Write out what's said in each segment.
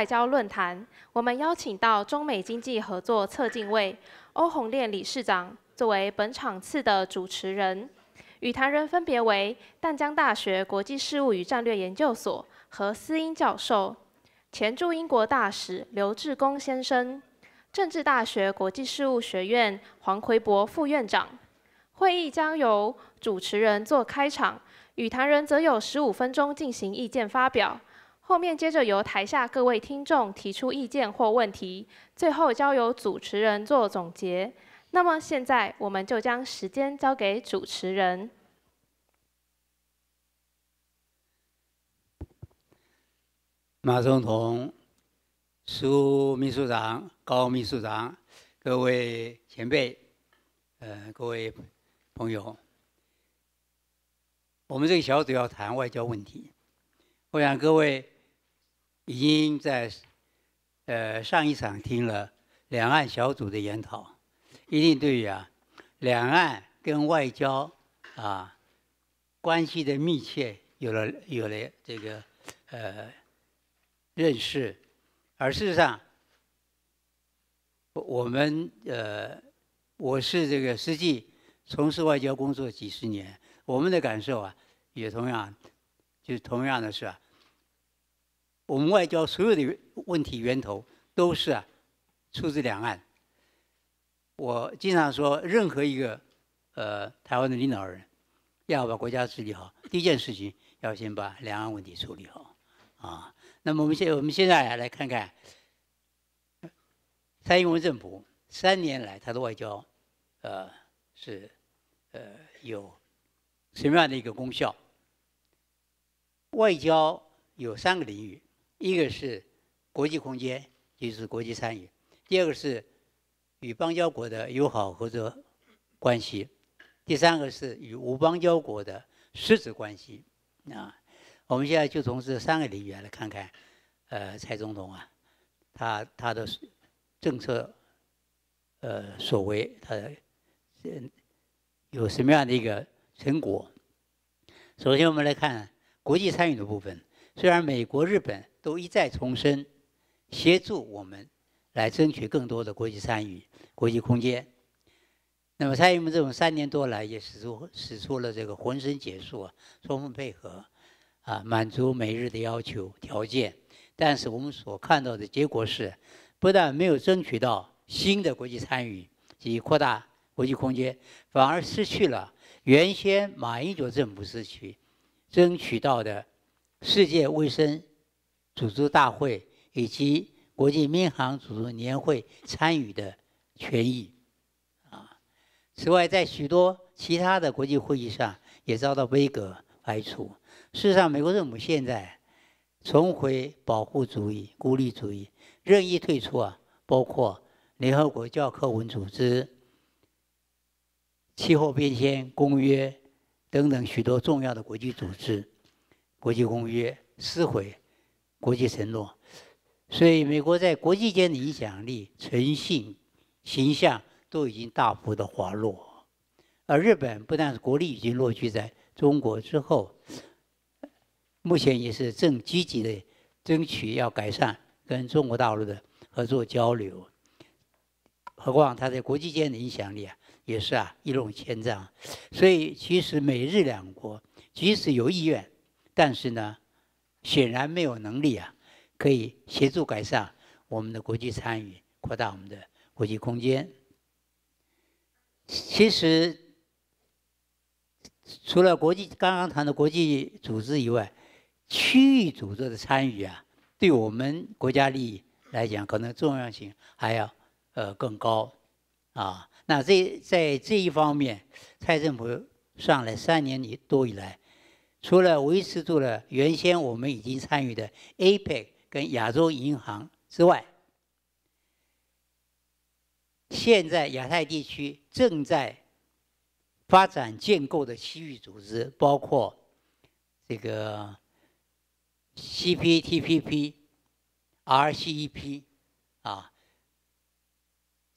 外交论坛，我们邀请到中美经济合作策进位欧宏烈理事长作为本场次的主持人，与谈人分别为淡江大学国际事务与战略研究所何思英教授、前驻英国大使刘志功先生、政治大学国际事务学院黄奎博副院长。会议将由主持人做开场，与谈人则有十五分钟进行意见发表。后面接着由台下各位听众提出意见或问题，最后交由主持人做总结。那么现在，我们就将时间交给主持人。马总统、苏秘书长、高秘书长，各位前辈，呃，各位朋友，我们这个小组要谈外交问题，我想各位。已经在，呃，上一场听了两岸小组的研讨，一定对于啊，两岸跟外交啊关系的密切有了有了这个呃认识，而事实上，我们呃我是这个实际从事外交工作几十年，我们的感受啊，也同样，就同样的是啊。我们外交所有的问题源头都是啊，出自两岸。我经常说，任何一个呃台湾的领导人，要把国家治理好，第一件事情要先把两岸问题处理好啊。那么我们现我们现在啊来看看，蔡英文政府三年来他的外交，呃是呃有什么样的一个功效？外交有三个领域。一个是国际空间，就是国际参与；第二个是与邦交国的友好合作关系；第三个是与无邦交国的实质关系啊。我们现在就从这三个领域来看看，呃，蔡总统啊，他他的政策呃所为，他有什么样的一个成果？首先，我们来看国际参与的部分。虽然美国、日本，都一再重申，协助我们来争取更多的国际参与、国际空间。那么，参与们这种三年多来也使出使出了这个浑身解数，啊，充分配合，啊，满足美日的要求条件。但是，我们所看到的结果是，不但没有争取到新的国际参与及扩大国际空间，反而失去了原先马英九政府时期争取到的世界卫生。组织大会以及国际民航组织年会参与的权益啊。此外，在许多其他的国际会议上也遭到威格排除。事实上，美国政府现在重回保护主义、孤立主义，任意退出啊，包括联合国教科文组织、气候变迁公约等等许多重要的国际组织、国际公约，撕毁。国际承诺，所以美国在国际间的影响力、诚信、形象都已经大幅的滑落，而日本不但是国力已经落居在中国之后，目前也是正积极的争取要改善跟中国大陆的合作交流。何况他在国际间的影响力啊，也是啊一落千丈。所以其实美日两国即使有意愿，但是呢？显然没有能力啊，可以协助改善我们的国际参与，扩大我们的国际空间。其实，除了国际刚刚谈的国际组织以外，区域组织的参与啊，对我们国家利益来讲，可能重要性还要呃更高啊。那这在这一方面，蔡政府上来三年多以来。除了维持住了原先我们已经参与的 APEC 跟亚洲银行之外，现在亚太地区正在发展建构的区域组织，包括这个 CPTPP、RCEP 啊，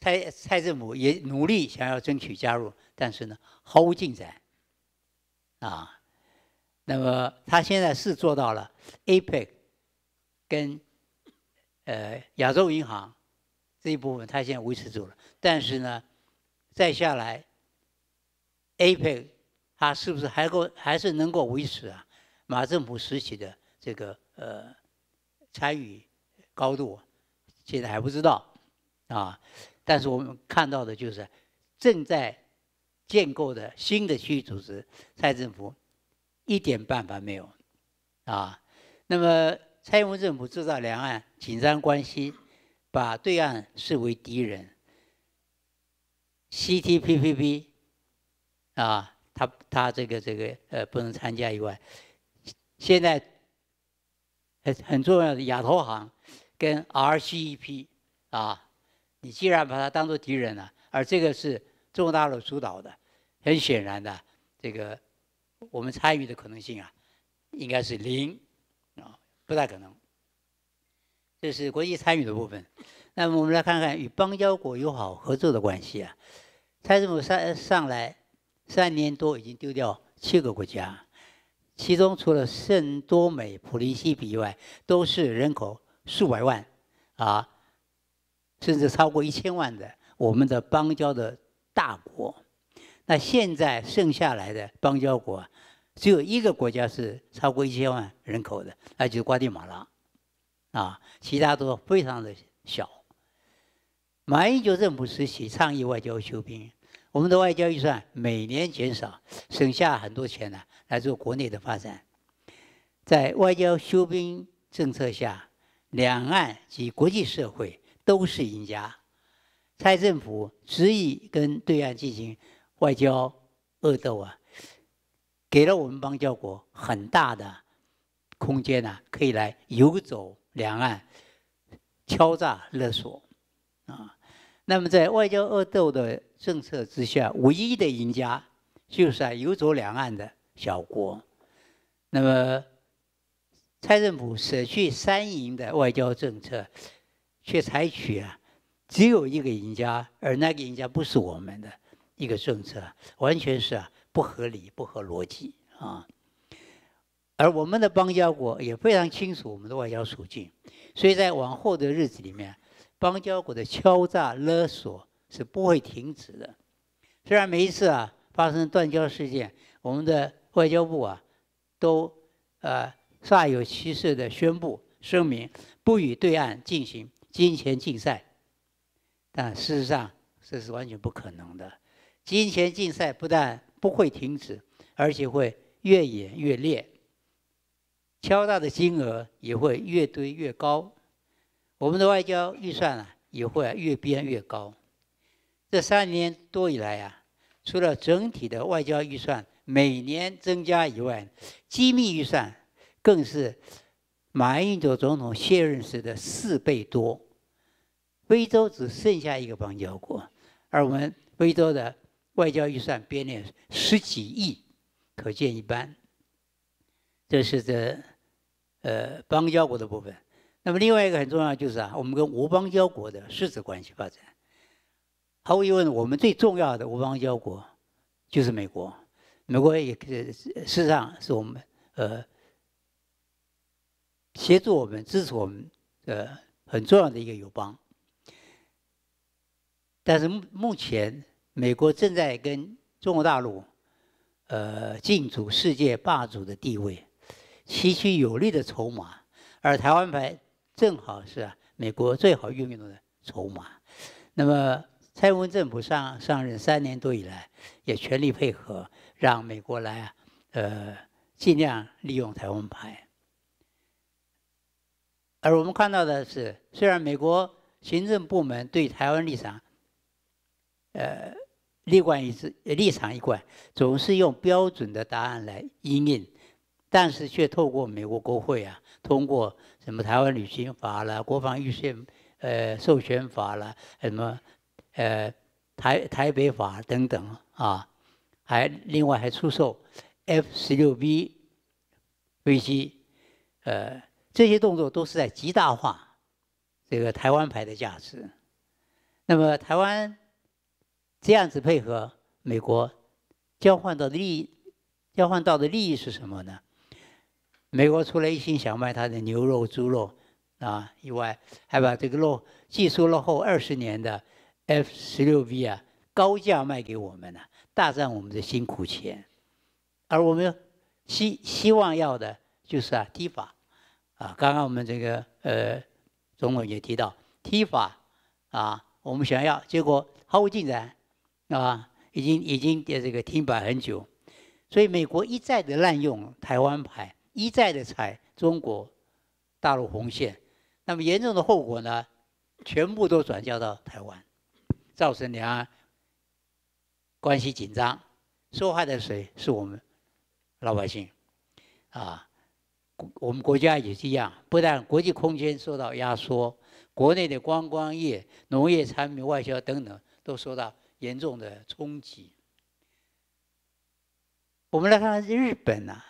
蔡蔡政府也努力想要争取加入，但是呢，毫无进展啊。那么他现在是做到了 APEC，跟，呃亚洲银行这一部分，他现在维持住了。但是呢，再下来，APEC 他是不是还够，还是能够维持啊？马政府时期的这个呃参与高度，现在还不知道啊。但是我们看到的就是正在建构的新的区域组织，蔡政府。一点办法没有，啊，那么蔡英文政府制造两岸紧张关系，把对岸视为敌人，C T P P P，啊，他他这个这个呃不能参加以外，现在很很重要的亚投行跟 R C E P 啊，你既然把它当做敌人了，而这个是中国大陆主导的，很显然的这个。我们参与的可能性啊，应该是零啊，不太可能。这是国际参与的部分。那么我们来看看与邦交国友好合作的关系啊。蔡政府上上来三年多，已经丢掉七个国家，其中除了圣多美普林西比以外，都是人口数百万啊，甚至超过一千万的我们的邦交的大国。那现在剩下来的邦交国，只有一个国家是超过一千万人口的，那就是瓜地马拉，啊，其他都非常的小。马英九政府时期倡议外交休兵，我们的外交预算每年减少，省下很多钱呢，来做国内的发展。在外交休兵政策下，两岸及国际社会都是赢家。蔡政府执意跟对岸进行。外交恶斗啊，给了我们邦交国很大的空间呐，可以来游走两岸，敲诈勒索，啊，那么在外交恶斗的政策之下，唯一的赢家就是啊游走两岸的小国。那么，蔡政府舍去三赢的外交政策，却采取啊，只有一个赢家，而那个赢家不是我们的。一个政策完全是啊不合理、不合逻辑啊，而我们的邦交国也非常清楚我们的外交处境，所以在往后的日子里面，邦交国的敲诈勒索是不会停止的。虽然每一次啊发生断交事件，我们的外交部啊都呃煞有其事的宣布声明，不与对岸进行金钱竞赛，但事实上这是完全不可能的。金钱竞赛不但不会停止，而且会越演越烈，敲诈的金额也会越堆越高。我们的外交预算啊，也会越编越高。这三年多以来啊，除了整体的外交预算每年增加以外，机密预算更是马英九总统卸任时的四倍多。非洲只剩下一个邦交国，而我们非洲的。外交预算编列十几亿，可见一斑。这是这呃邦交国的部分。那么另外一个很重要就是啊，我们跟无邦交国的实质关系发展。毫无疑问，我们最重要的无邦交国就是美国。美国也事实上是我们呃协助我们、支持我们呃很重要的一个友邦。但是目目前。美国正在跟中国大陆，呃，竞逐世界霸主的地位，吸取有力的筹码，而台湾牌正好是美国最好运用的筹码。那么，蔡英文政府上上任三年多以来，也全力配合，让美国来啊，呃，尽量利用台湾牌。而我们看到的是，虽然美国行政部门对台湾立场，呃。立场一致，立场一贯，总是用标准的答案来应应，但是却透过美国国会啊，通过什么台湾旅行法啦、国防预算呃授权法啦，什么呃台台北法等等啊，还另外还出售 F 十六 B 飞机，呃，这些动作都是在极大化这个台湾牌的价值。那么台湾。这样子配合美国，交换到的利益，交换到的利益是什么呢？美国除了一心想卖他的牛肉、猪肉啊以外，还把这个落技术落后二十年的 F 十六 B 啊高价卖给我们呢，大赚我们的辛苦钱。而我们希希望要的就是啊提法啊，刚刚我们这个呃，总统也提到提法啊，我们想要，结果毫无进展。啊，已经已经这个停摆很久，所以美国一再的滥用台湾牌，一再的踩中国大陆红线，那么严重的后果呢，全部都转嫁到台湾，造成两岸关系紧张。受害的谁是我们老百姓啊？我们国家也是一样，不但国际空间受到压缩，国内的观光业、农业产品外销等等都受到。严重的冲击。我们来看看日本呢，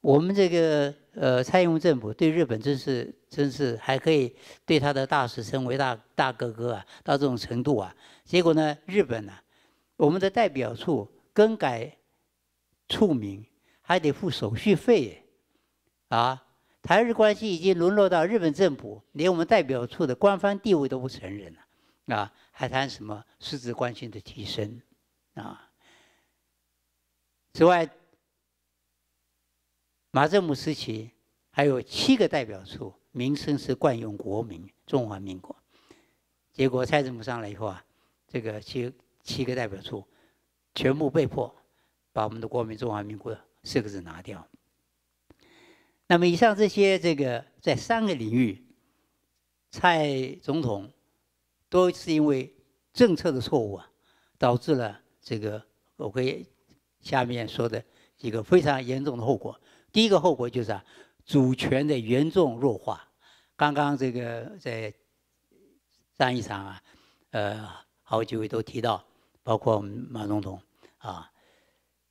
我们这个呃蔡英文政府对日本真是真是还可以，对他的大使称为大大哥哥啊，到这种程度啊。结果呢，日本呢，我们的代表处更改处名，还得付手续费，啊，台日关系已经沦落到日本政府连我们代表处的官方地位都不承认了。啊，还谈什么实质关心的提升？啊，此外，马政府时期还有七个代表处，名称是惯用“国民中华民国”。结果蔡政府上来以后啊，这个七七个代表处全部被迫把我们的“国民中华民国”四个字拿掉。那么，以上这些，这个在三个领域，蔡总统。都是因为政策的错误啊，导致了这个我给下面说的几个非常严重的后果。第一个后果就是啊，主权的严重弱化。刚刚这个在上一场啊，呃，好几位都提到，包括我们马总统啊，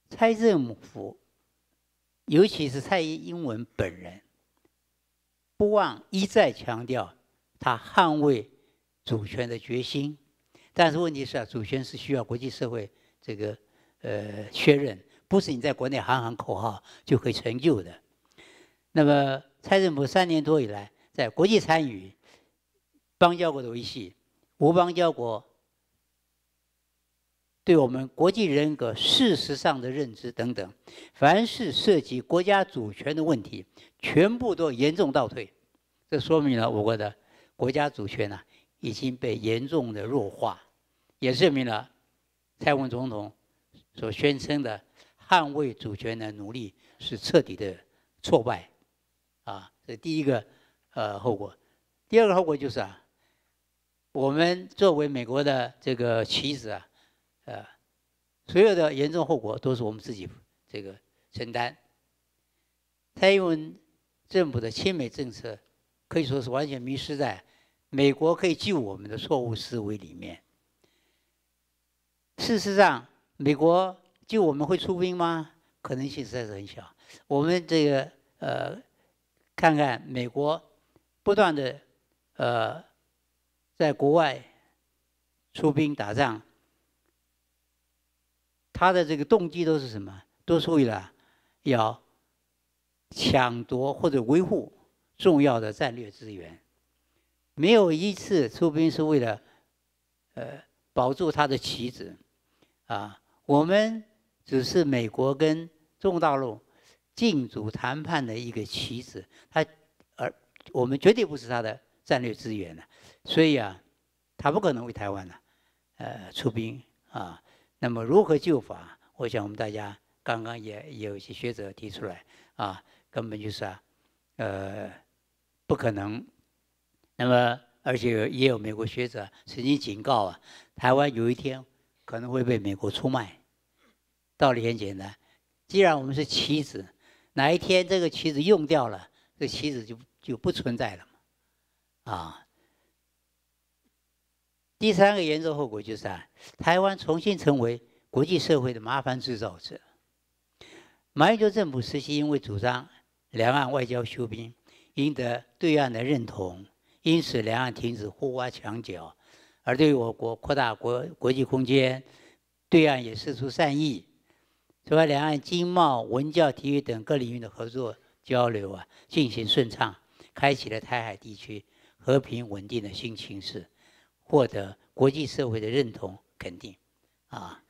蔡政府，尤其是蔡英文本人，不忘一再强调他捍卫。主权的决心，但是问题是啊，主权是需要国际社会这个呃确认，不是你在国内喊喊口号就可以成就的。那么，蔡政府三年多以来，在国际参与，邦交国的维系，无邦交国，对我们国际人格、事实上的认知等等，凡是涉及国家主权的问题，全部都严重倒退。这说明了我国的国家主权呢。已经被严重的弱化，也证明了蔡文总统所宣称的捍卫主权的努力是彻底的挫败，啊，这第一个呃后果。第二个后果就是啊，我们作为美国的这个棋子啊，呃，所有的严重后果都是我们自己这个承担。蔡英文政府的亲美政策可以说是完全迷失在。美国可以救我们的错误思维里面。事实上，美国救我们会出兵吗？可能性实在是很小。我们这个呃，看看美国不断的呃在国外出兵打仗，他的这个动机都是什么？都是为了要抢夺或者维护重要的战略资源。没有一次出兵是为了，呃，保住他的棋子，啊，我们只是美国跟中国大陆禁逐谈判的一个棋子，他而我们绝对不是他的战略资源了，所以啊，他不可能为台湾呢，呃，出兵啊。那么如何救法？我想我们大家刚刚也有一些学者提出来，啊，根本就是啊，呃，不可能。那么，而且也有美国学者曾经警告啊，台湾有一天可能会被美国出卖。道理很简单，既然我们是棋子，哪一天这个棋子用掉了，这棋子就就不存在了嘛。啊，第三个严重后果就是啊，台湾重新成为国际社会的麻烦制造者。马英九政府时期，因为主张两岸外交休兵，赢得对岸的认同。因此，两岸停止互挖墙角，而对我国扩大国国际空间，对岸也示出善意，此外，两岸经贸、文教、体育等各领域的合作交流啊，进行顺畅，开启了台海地区和平稳定的新形势，获得国际社会的认同肯定。啊，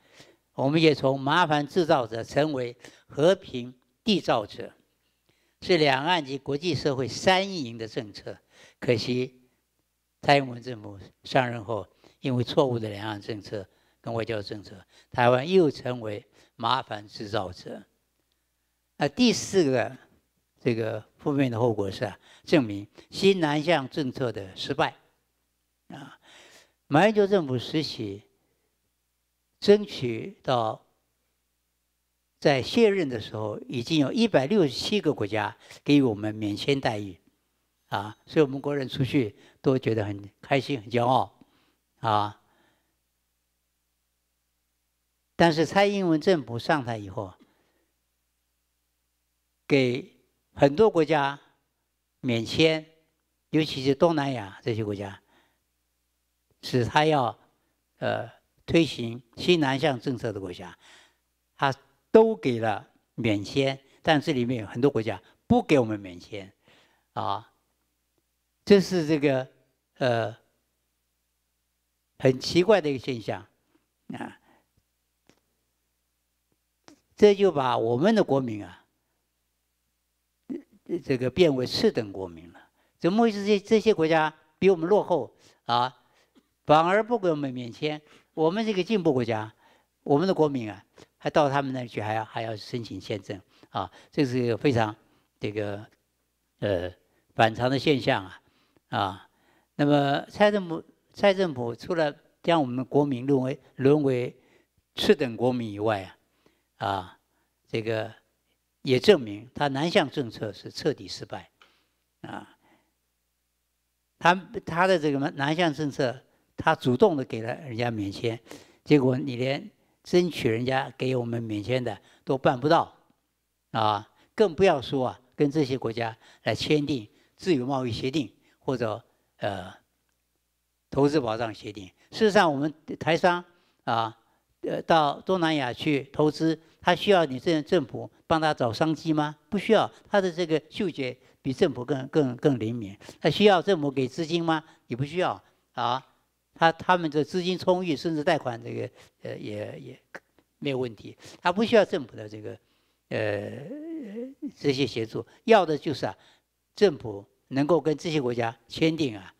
我们也从麻烦制造者成为和平缔造者，是两岸及国际社会三赢的政策。可惜，蔡英文政府上任后，因为错误的两岸政策跟外交政策，台湾又成为麻烦制造者。那第四个这个负面的后果是啊，证明新南向政策的失败。啊，马英九政府时期争取到在卸任的时候，已经有一百六十七个国家给予我们免签待遇。啊，所以我们国人出去都觉得很开心、很骄傲，啊。但是蔡英文政府上台以后，给很多国家免签，尤其是东南亚这些国家，使他要呃推行新南向政策的国家，他都给了免签，但这里面有很多国家不给我们免签，啊。这是这个呃很奇怪的一个现象啊！这就把我们的国民啊，这个变为次等国民了。怎么回事？这这些国家比我们落后啊，反而不给我们免签。我们这个进步国家，我们的国民啊，还到他们那里去，还要还要申请签证啊！这是一个非常这个呃反常的现象啊！啊，那么蔡政府，蔡政府除了将我们国民沦为沦为次等国民以外啊，啊，这个也证明他南向政策是彻底失败，啊，他他的这个南向政策，他主动的给了人家免签，结果你连争取人家给我们免签的都办不到，啊，更不要说啊跟这些国家来签订自由贸易协定。或者呃，投资保障协定。事实上，我们台商啊，呃，到东南亚去投资，他需要你这政府帮他找商机吗？不需要。他的这个嗅觉比政府更更更灵敏。他需要政府给资金吗？也不需要啊。他他们的资金充裕，甚至贷款这个呃也也没有问题。他不需要政府的这个呃这些协助，要的就是啊政府。能够跟这些国家签订啊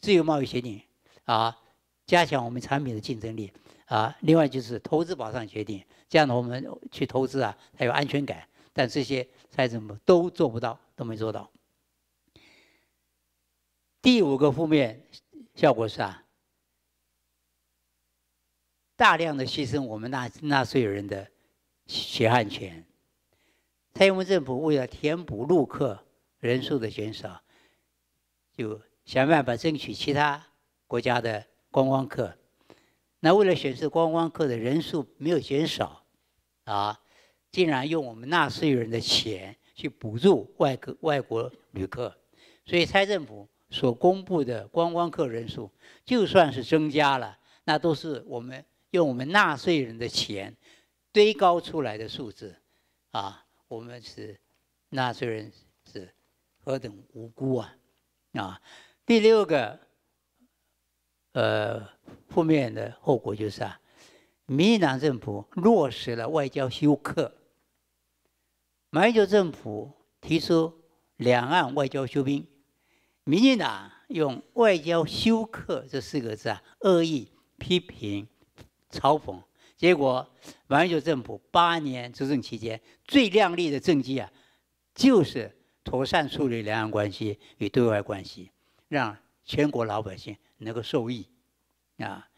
自由贸易协定啊，加强我们产品的竞争力啊。另外就是投资保障协定，这样的我们去投资啊才有安全感。但这些蔡政府都做不到，都没做到。第五个负面效果是啊，大量的牺牲我们纳纳税人的血汗钱。蔡英文政府为了填补陆客人数的减少，就想办法争取其他国家的观光客。那为了显示观光客的人数没有减少，啊，竟然用我们纳税人的钱去补助外国外国旅客。所以财政部所公布的观光客人数，就算是增加了，那都是我们用我们纳税人的钱堆高出来的数字。啊，我们是纳税人。何等无辜啊！啊，第六个，呃，负面的后果就是啊，民进党政府落实了外交休克，马英九政府提出两岸外交休兵，民进党用“外交休克”这四个字啊，恶意批评、嘲讽，结果马英九政府八年执政期间最亮丽的政绩啊，就是。妥善处理两岸关系与对外关系，让全国老百姓能够受益。啊，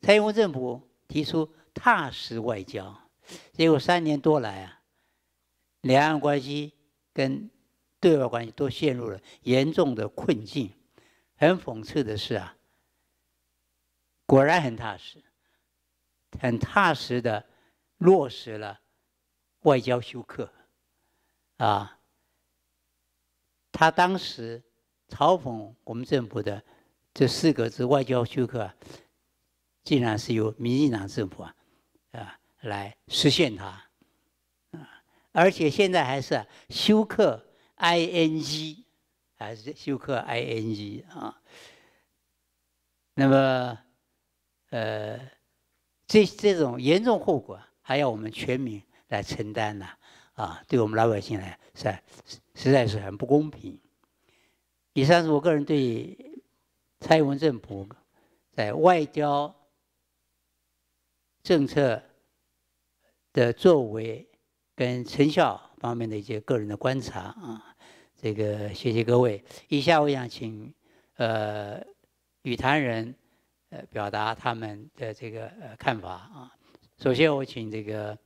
蔡英文政府提出踏实外交，结果三年多来啊，两岸关系跟对外关系都陷入了严重的困境。很讽刺的是啊，果然很踏实，很踏实的落实了外交休克，啊。他当时嘲讽我们政府的这四个字“外交休克”，竟然是由民进党政府啊啊来实现它啊，而且现在还是休克 i n g，还是休克 i n g 啊。那么，呃，这这种严重后果还要我们全民来承担呢？啊，对我们老百姓来是实在是很不公平。以上是我个人对蔡英文政府在外交政策的作为跟成效方面的一些个人的观察啊。这个谢谢各位。以下我想请呃，语坛人呃表达他们的这个呃看法啊。首先我请这个。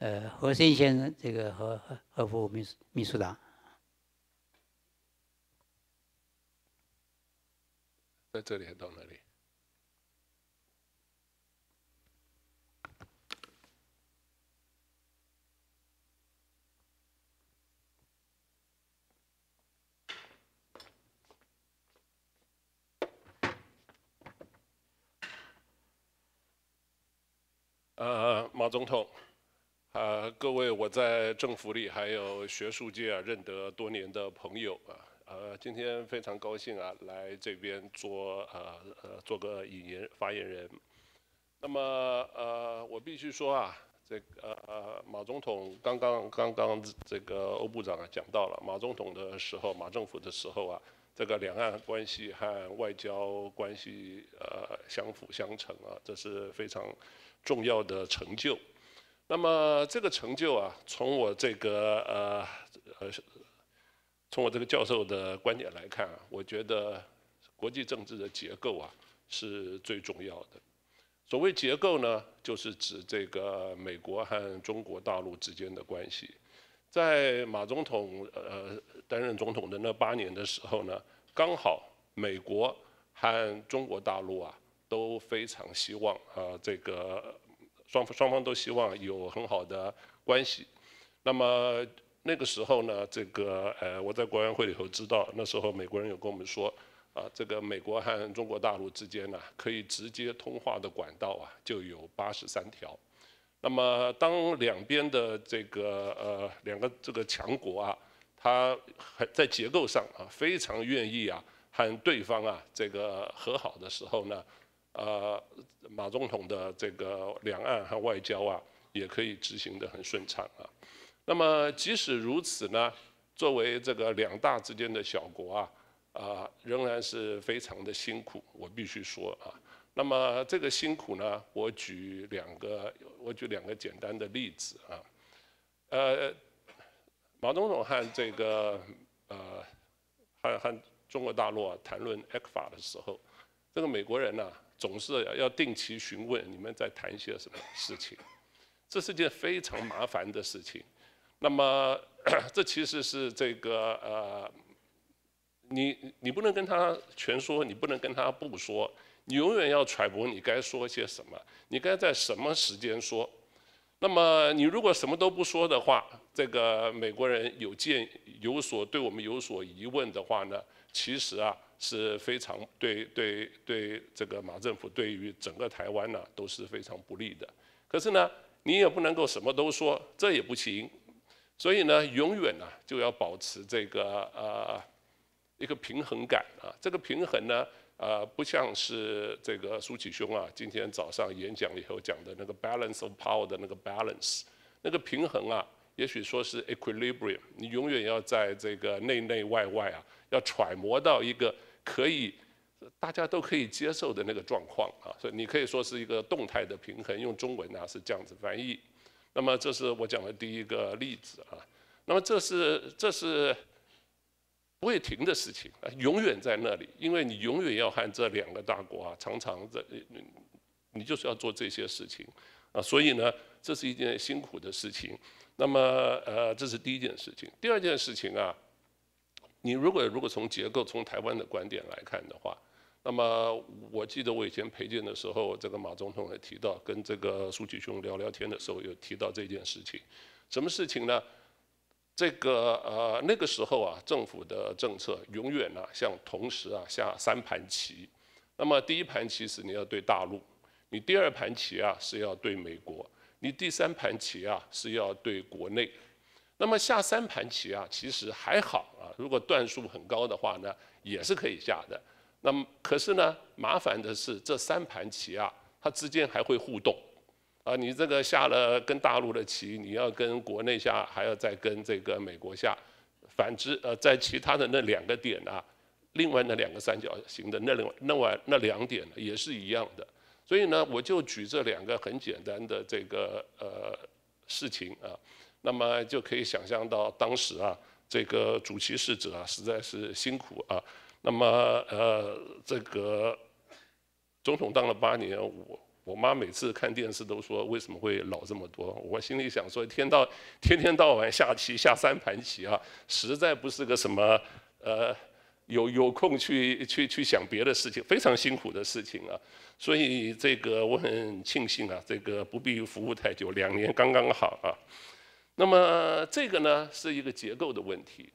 呃，何森先生，这个和和和秘书秘书长。在这里，到那里。呃，马总统。呃，各位，我在政府里还有学术界啊，认得多年的朋友啊，呃，今天非常高兴啊，来这边做呃呃做个引言发言人。那么呃，我必须说啊，这个呃马总统刚刚刚刚这个欧部长啊讲到了，马总统的时候，马政府的时候啊，这个两岸关系和外交关系呃相辅相成啊，这是非常重要的成就。那么这个成就啊，从我这个呃呃，从我这个教授的观点来看啊，我觉得国际政治的结构啊是最重要的。所谓结构呢，就是指这个美国和中国大陆之间的关系。在马总统呃担任总统的那八年的时候呢，刚好美国和中国大陆啊都非常希望啊这个。双方双方都希望有很好的关系，那么那个时候呢，这个呃，我在国安会里头知道，那时候美国人有跟我们说，啊，这个美国和中国大陆之间呢，可以直接通话的管道啊，就有八十三条。那么当两边的这个呃两个这个强国啊，他很在结构上啊非常愿意啊和对方啊这个和好的时候呢。呃，马总统的这个两岸和外交啊，也可以执行的很顺畅啊。那么即使如此呢，作为这个两大之间的小国啊，啊，仍然是非常的辛苦，我必须说啊。那么这个辛苦呢，我举两个，我举两个简单的例子啊。呃，马总统和这个呃，和和中国大陆啊谈论 ECFA 的时候，这个美国人呢。总是要定期询问你们在谈些什么事情，这是件非常麻烦的事情。那么，这其实是这个呃，你你不能跟他全说，你不能跟他不说，你永远要揣摩你该说些什么，你该在什么时间说。那么，你如果什么都不说的话，这个美国人有见有所对我们有所疑问的话呢，其实啊。是非常对对对，这个马政府对于整个台湾呢都是非常不利的。可是呢，你也不能够什么都说，这也不行。所以呢，永远呢就要保持这个呃一个平衡感啊。这个平衡呢，呃不像是这个苏启兄啊今天早上演讲以后讲的那个 balance of power 的那个 balance，那个平衡啊，也许说是 equilibrium。你永远要在这个内内外外啊，要揣摩到一个。可以，大家都可以接受的那个状况啊，所以你可以说是一个动态的平衡，用中文呢是这样子翻译。那么，这是我讲的第一个例子啊。那么，这是这是不会停的事情啊，永远在那里，因为你永远要和这两个大国啊，常常在你就是要做这些事情啊，所以呢，这是一件辛苦的事情。那么，呃，这是第一件事情，第二件事情啊。你如果如果从结构从台湾的观点来看的话，那么我记得我以前陪见的时候，这个马总统也提到，跟这个苏启雄聊聊天的时候，有提到这件事情。什么事情呢？这个呃那个时候啊，政府的政策永远呢，像同时啊下三盘棋。那么第一盘棋是你要对大陆，你第二盘棋啊是要对美国，你第三盘棋啊是要对国内。那么下三盘棋啊，其实还好啊。如果段数很高的话呢，也是可以下的。那么可是呢，麻烦的是这三盘棋啊，它之间还会互动。啊，你这个下了跟大陆的棋，你要跟国内下，还要再跟这个美国下。反之，呃，在其他的那两个点啊，另外那两个三角形的那两另外那两点也是一样的。所以呢，我就举这两个很简单的这个呃事情啊。那么就可以想象到当时啊，这个主席士者啊，实在是辛苦啊。那么呃，这个总统当了八年，我我妈每次看电视都说为什么会老这么多？我心里想说，天到天天到晚下棋下三盘棋啊，实在不是个什么呃有 有空去去去想别的事情，非常辛苦的事情啊。所以这个我很庆幸啊，这个不必服务太久，两年刚刚好啊。那么这个呢是一个结构的问题，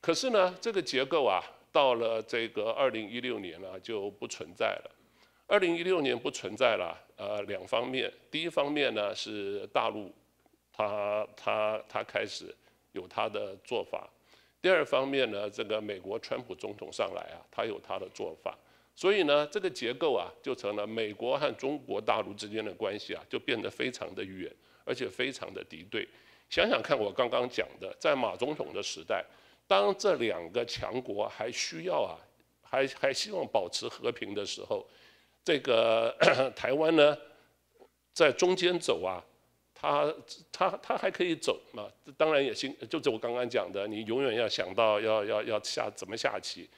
可是呢这个结构啊到了这个二零一六年呢就不存在了，二零一六年不存在了，呃两方面，第一方面呢是大陆，他他他开始有他的做法，第二方面呢这个美国川普总统上来啊他有他的做法，所以呢这个结构啊就成了美国和中国大陆之间的关系啊就变得非常的远，而且非常的敌对。想想看，我刚刚讲的，在马总统的时代，当这两个强国还需要啊，还还希望保持和平的时候，这个 台湾呢，在中间走啊，它它它还可以走嘛？当然也行。就是我刚刚讲的，你永远要想到要要要下怎么下棋。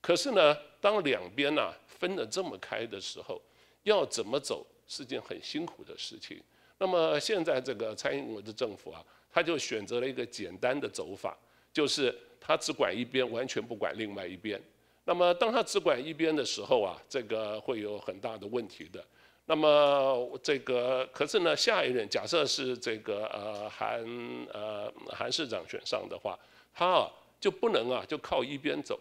可是呢，当两边呢分得这么开的时候，要怎么走是件很辛苦的事情。那么现在这个蔡英文的政府啊。他就选择了一个简单的走法，就是他只管一边，完全不管另外一边。那么，当他只管一边的时候啊，这个会有很大的问题的。那么，这个可是呢，下一任假设是这个呃韩呃韩市长选上的话，他啊就不能啊就靠一边走，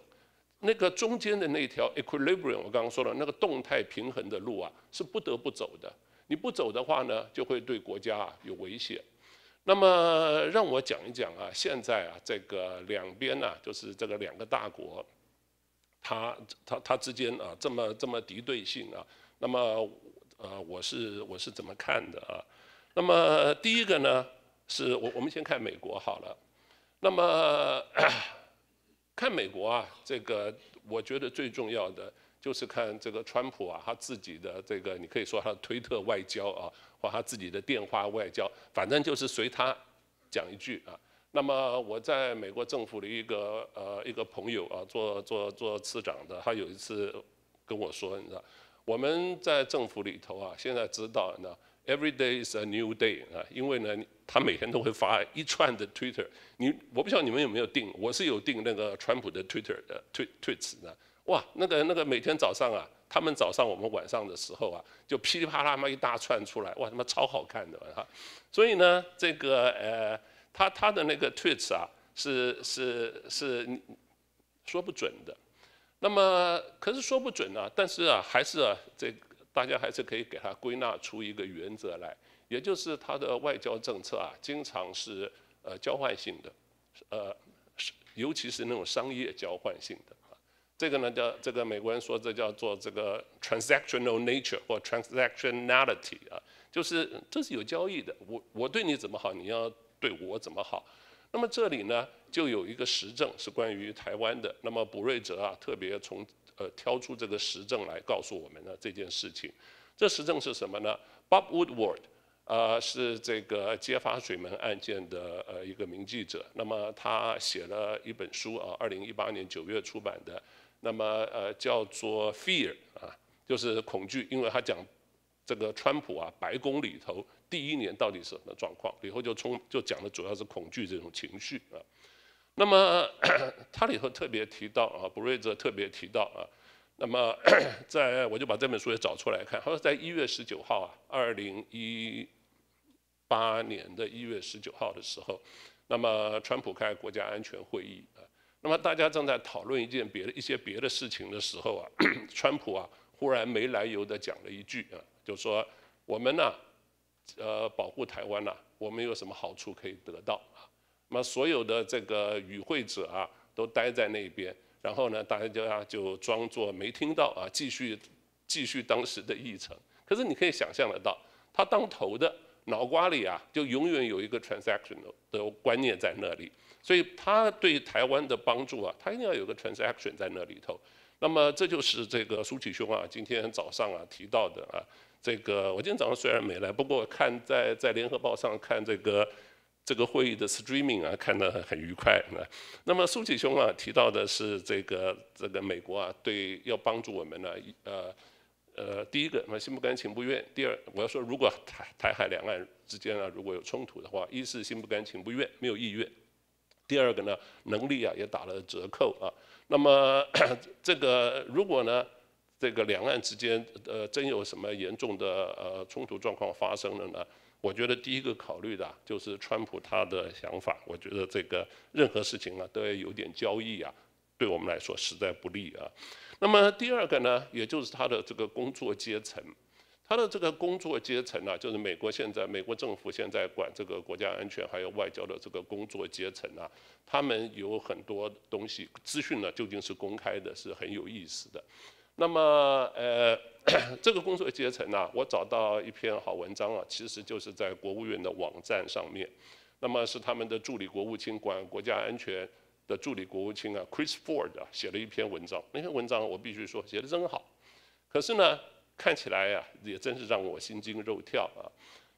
那个中间的那条 equilibrium，我刚刚说了那个动态平衡的路啊，是不得不走的。你不走的话呢，就会对国家啊有威胁。那么让我讲一讲啊，现在啊，这个两边呢，就是这个两个大国，它它它之间啊，这么这么敌对性啊。那么呃，我是我是怎么看的啊？那么第一个呢，是我我们先看美国好了。那么看美国啊，这个我觉得最重要的就是看这个川普啊，他自己的这个，你可以说他推特外交啊。把他自己的电话外交，反正就是随他讲一句啊。那么我在美国政府的一个呃一个朋友啊，做做做次长的，他有一次跟我说你知道，我们在政府里头啊，现在知道呢，every day is a new day 啊，因为呢他每天都会发一串的 Twitter，你我不知道你们有没有订，我是有订那个川普的 Twitter 的推推词的。哇，那个那个每天早上啊，他们早上我们晚上的时候啊，就噼里啪啦嘛一大串出来，哇他妈超好看的哈，所以呢，这个呃，他他的那个 tweets 啊，是是是说不准的，那么可是说不准呢，但是啊，还是啊，这大家还是可以给他归纳出一个原则来，也就是他的外交政策啊，经常是呃交换性的，呃，尤其是那种商业交换性的。这个呢，叫这个美国人说，这叫做这个 transactional nature 或 transactionality 啊，就是这是有交易的。我我对你怎么好，你要对我怎么好。那么这里呢，就有一个实证是关于台湾的。那么卜瑞泽啊，特别从呃挑出这个实证来告诉我们呢这件事情。这实证是什么呢？Bob Woodward 啊，是这个揭发水门案件的呃一个名记者。那么他写了一本书啊，二零一八年九月出版的。那么呃叫做 fear 啊，就是恐惧，因为他讲这个川普啊，白宫里头第一年到底是什么状况，里头就充就讲的主要是恐惧这种情绪啊。那么 他里头特别提到啊，布瑞泽特别提到啊，那么 在我就把这本书也找出来看，他说在一月十九号啊，二零一八年的一月十九号的时候，那么川普开国家安全会议。那么大家正在讨论一件别的一些别的事情的时候啊，川普啊忽然没来由的讲了一句啊，就说我们呢，呃，保护台湾呢，我们有什么好处可以得到啊？那么所有的这个与会者啊都待在那边，然后呢，大家就就装作没听到啊，继续继续当时的议程。可是你可以想象得到，他当头的。脑瓜里啊，就永远有一个 transaction 的观念在那里，所以他对台湾的帮助啊，他一定要有个 transaction 在那里头。那么这就是这个苏启兄啊，今天早上啊提到的啊。这个我今天早上虽然没来，不过看在在联合报上看这个这个会议的 streaming 啊，看得很愉快啊。那么苏启兄啊提到的是这个这个美国啊对要帮助我们呢呃。呃，第一个么心不甘情不愿；第二，我要说，如果台台海两岸之间啊，如果有冲突的话，一是心不甘情不愿，没有意愿；第二个呢，能力啊也打了折扣啊。那么这个如果呢，这个两岸之间呃真有什么严重的呃冲突状况发生了呢？我觉得第一个考虑的，就是川普他的想法。我觉得这个任何事情啊都要有点交易啊，对我们来说实在不利啊。那么第二个呢，也就是他的这个工作阶层，他的这个工作阶层呢，就是美国现在美国政府现在管这个国家安全还有外交的这个工作阶层啊，他们有很多东西资讯呢，究竟是公开的，是很有意思的。那么呃，这个工作阶层呢，我找到一篇好文章啊，其实就是在国务院的网站上面，那么是他们的助理国务卿管国家安全。的助理国务卿啊，Chris Ford 啊，写了一篇文章。那篇文章我必须说写的真好，可是呢，看起来啊，也真是让我心惊肉跳啊。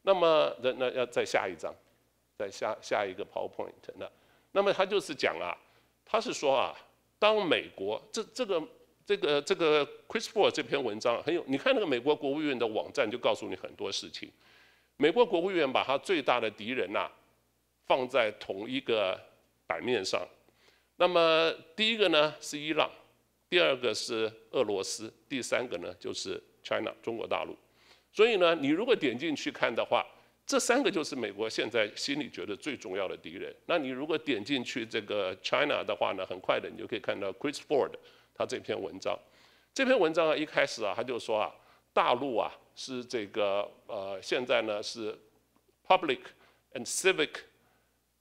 那么，那那要再下一章，再下下一个 PowerPoint 呢。那么他就是讲啊，他是说啊，当美国这这个这个这个 Chris Ford 这篇文章很有，你看那个美国国务院的网站就告诉你很多事情。美国国务院把他最大的敌人呐，放在同一个版面上。那么第一个呢是伊朗，第二个是俄罗斯，第三个呢就是 China 中国大陆。所以呢，你如果点进去看的话，这三个就是美国现在心里觉得最重要的敌人。那你如果点进去这个 China 的话呢，很快的你就可以看到 Chris Ford 他这篇文章。这篇文章啊，一开始啊他就说啊，大陆啊是这个呃现在呢是 public and civic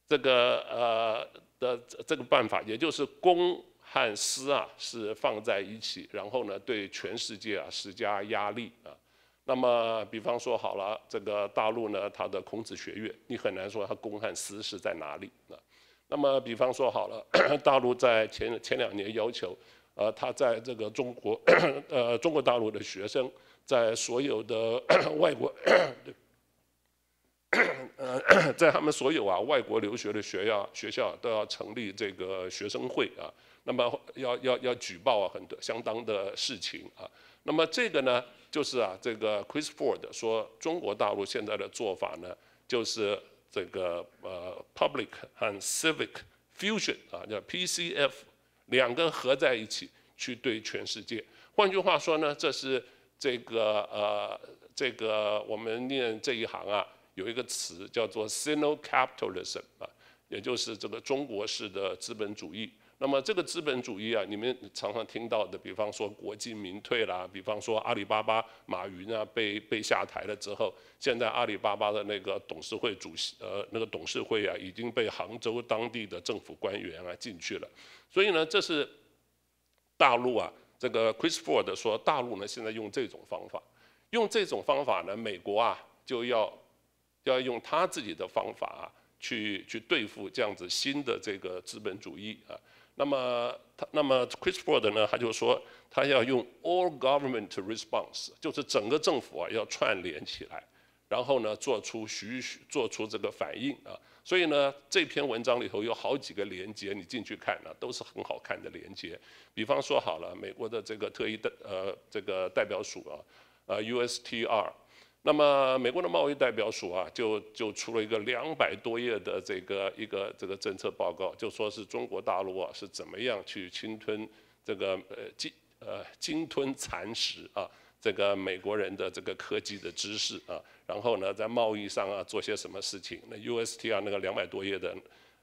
这个呃。的这这个办法，也就是公和私啊是放在一起，然后呢对全世界啊施加压力啊。那么比方说好了，这个大陆呢它的孔子学院，你很难说它公和私是在哪里啊。那么比方说好了，大陆在前前两年要求，呃，他在这个中国 呃中国大陆的学生，在所有的 外国。呃，在他们所有啊外国留学的学校，学校都要成立这个学生会啊。那么要要要举报啊很多相当的事情啊。那么这个呢，就是啊，这个 Chris Ford 说，中国大陆现在的做法呢，就是这个呃 public 和 civic fusion 啊，叫 PCF 两个合在一起去对全世界。换句话说呢，这是这个呃这个我们念这一行啊。有一个词叫做 “Sino-capitalism” 啊，也就是这个中国式的资本主义。那么这个资本主义啊，你们常常听到的，比方说国进民退啦，比方说阿里巴巴、马云啊被被下台了之后，现在阿里巴巴的那个董事会主席呃那个董事会啊已经被杭州当地的政府官员啊进去了。所以呢，这是大陆啊，这个 Chris Ford 说大陆呢现在用这种方法，用这种方法呢，美国啊就要。要用他自己的方法去去对付这样子新的这个资本主义啊，那么他那么 Chris Ford 呢，他就说他要用 all government response，就是整个政府啊要串联起来，然后呢做出徐做出这个反应啊，所以呢这篇文章里头有好几个连接，你进去看啊，都是很好看的连接，比方说好了美国的这个特一的呃这个代表署啊，呃 ustr。那么美国的贸易代表署啊，就就出了一个两百多页的这个一个这个政策报告，就说是中国大陆啊是怎么样去侵吞这个呃金呃鲸吞蚕食啊这个美国人的这个科技的知识啊，然后呢在贸易上啊做些什么事情？那 U.S.T 啊那个两百多页的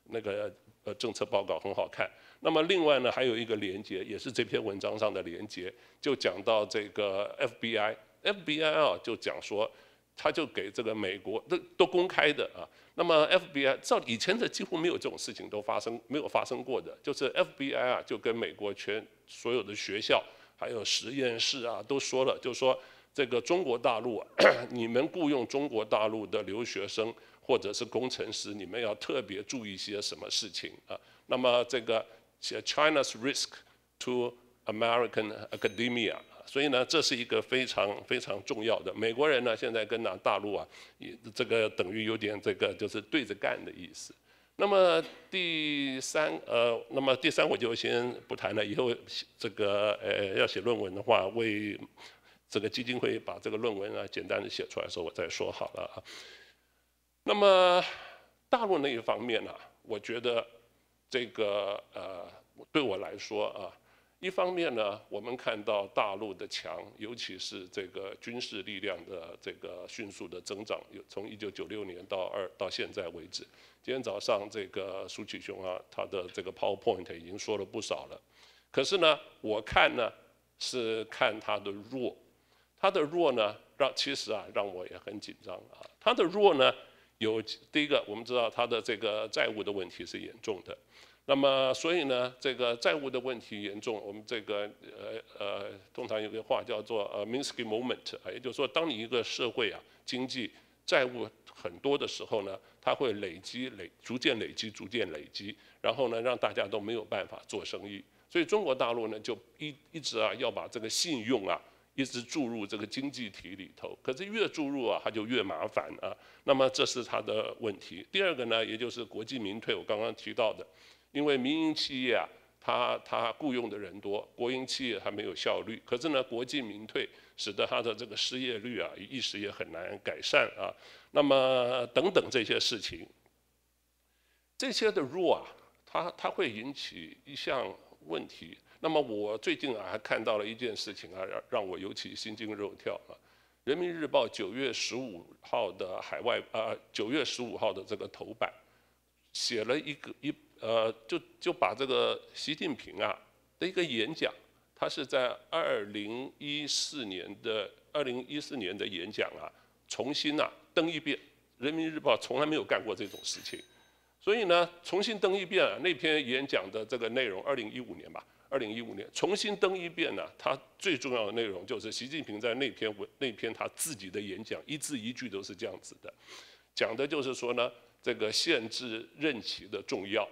那个呃政策报告很好看。那么另外呢还有一个连接，也是这篇文章上的连接，就讲到这个 F.B.I。FBI 啊，就讲说，他就给这个美国都都公开的啊。那么 FBI，照以前的几乎没有这种事情都发生，没有发生过的，就是 FBI 啊，就跟美国全所有的学校还有实验室啊都说了，就说这个中国大陆，啊，你们雇佣中国大陆的留学生或者是工程师，你们要特别注意些什么事情啊。那么这个 China's risk to American academia。所以呢，这是一个非常非常重要的。美国人呢，现在跟那大陆啊，这个等于有点这个就是对着干的意思。那么第三，呃，那么第三我就先不谈了。以后这个呃要写论文的话，为这个基金会把这个论文呢简单的写出来说，我再说好了啊。那么大陆那一方面呢，我觉得这个呃对我来说啊。一方面呢，我们看到大陆的强，尤其是这个军事力量的这个迅速的增长，有从一九九六年到二到现在为止。今天早上这个苏启雄啊，他的这个 Power Point 已经说了不少了。可是呢，我看呢是看他的弱，他的弱呢让其实啊让我也很紧张啊。他的弱呢有第一个，我们知道他的这个债务的问题是严重的。那么，所以呢，这个债务的问题严重。我们这个呃呃，通常有个话叫做 “Minsky 呃 Moment”，也就是说，当你一个社会啊，经济债务很多的时候呢，它会累积累，逐渐累积，逐渐累积，然后呢，让大家都没有办法做生意。所以中国大陆呢，就一一直啊，要把这个信用啊，一直注入这个经济体里头。可是越注入啊，它就越麻烦啊。那么这是它的问题。第二个呢，也就是国际民退，我刚刚提到的。因为民营企业啊，它它雇佣的人多，国营企业还没有效率。可是呢，国进民退，使得它的这个失业率啊，一时也很难改善啊。那么等等这些事情，这些的弱啊，它它会引起一项问题。那么我最近啊，还看到了一件事情啊，让让我尤其心惊肉跳啊。人民日报九月十五号的海外啊，九月十五号的这个头版，写了一个一。呃，就就把这个习近平啊的一个演讲，他是在二零一四年的二零一四年的演讲啊，重新呐登一遍，《人民日报》从来没有干过这种事情，所以呢，重新登一遍啊那篇演讲的这个内容，二零一五年吧，二零一五年重新登一遍呢，他最重要的内容就是习近平在那篇文那篇他自己的演讲，一字一句都是这样子的，讲的就是说呢，这个限制任期的重要。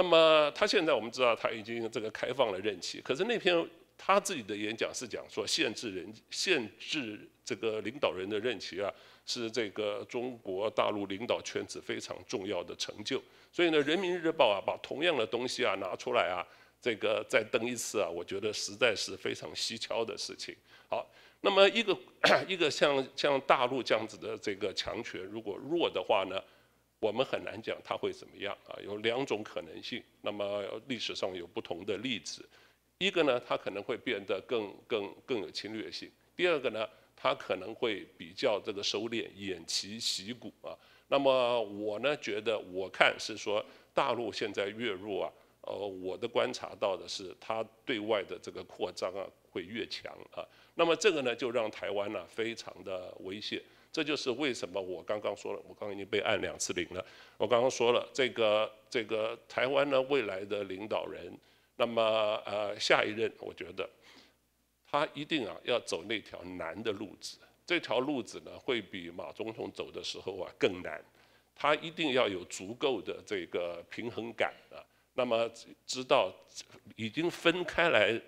那么他现在我们知道他已经这个开放了任期，可是那篇他自己的演讲是讲说限制人、限制这个领导人的任期啊，是这个中国大陆领导圈子非常重要的成就。所以呢，《人民日报》啊，把同样的东西啊拿出来啊，这个再登一次啊，我觉得实在是非常蹊跷的事情。好，那么一个一个像像大陆这样子的这个强权，如果弱的话呢？我们很难讲它会怎么样啊，有两种可能性。那么历史上有不同的例子，一个呢，它可能会变得更更更有侵略性；第二个呢，它可能会比较这个收敛，偃旗息鼓啊。那么我呢，觉得我看是说，大陆现在越弱啊，呃，我的观察到的是，它对外的这个扩张啊会越强啊。那么这个呢，就让台湾呢非常的危险。这就是为什么我刚刚说了，我刚刚已经被按两次铃了。我刚刚说了，这个这个台湾呢未来的领导人，那么呃下一任我觉得他一定啊要走那条难的路子，这条路子呢会比马总统走的时候啊更难。他一定要有足够的这个平衡感啊，那么知道已经分开来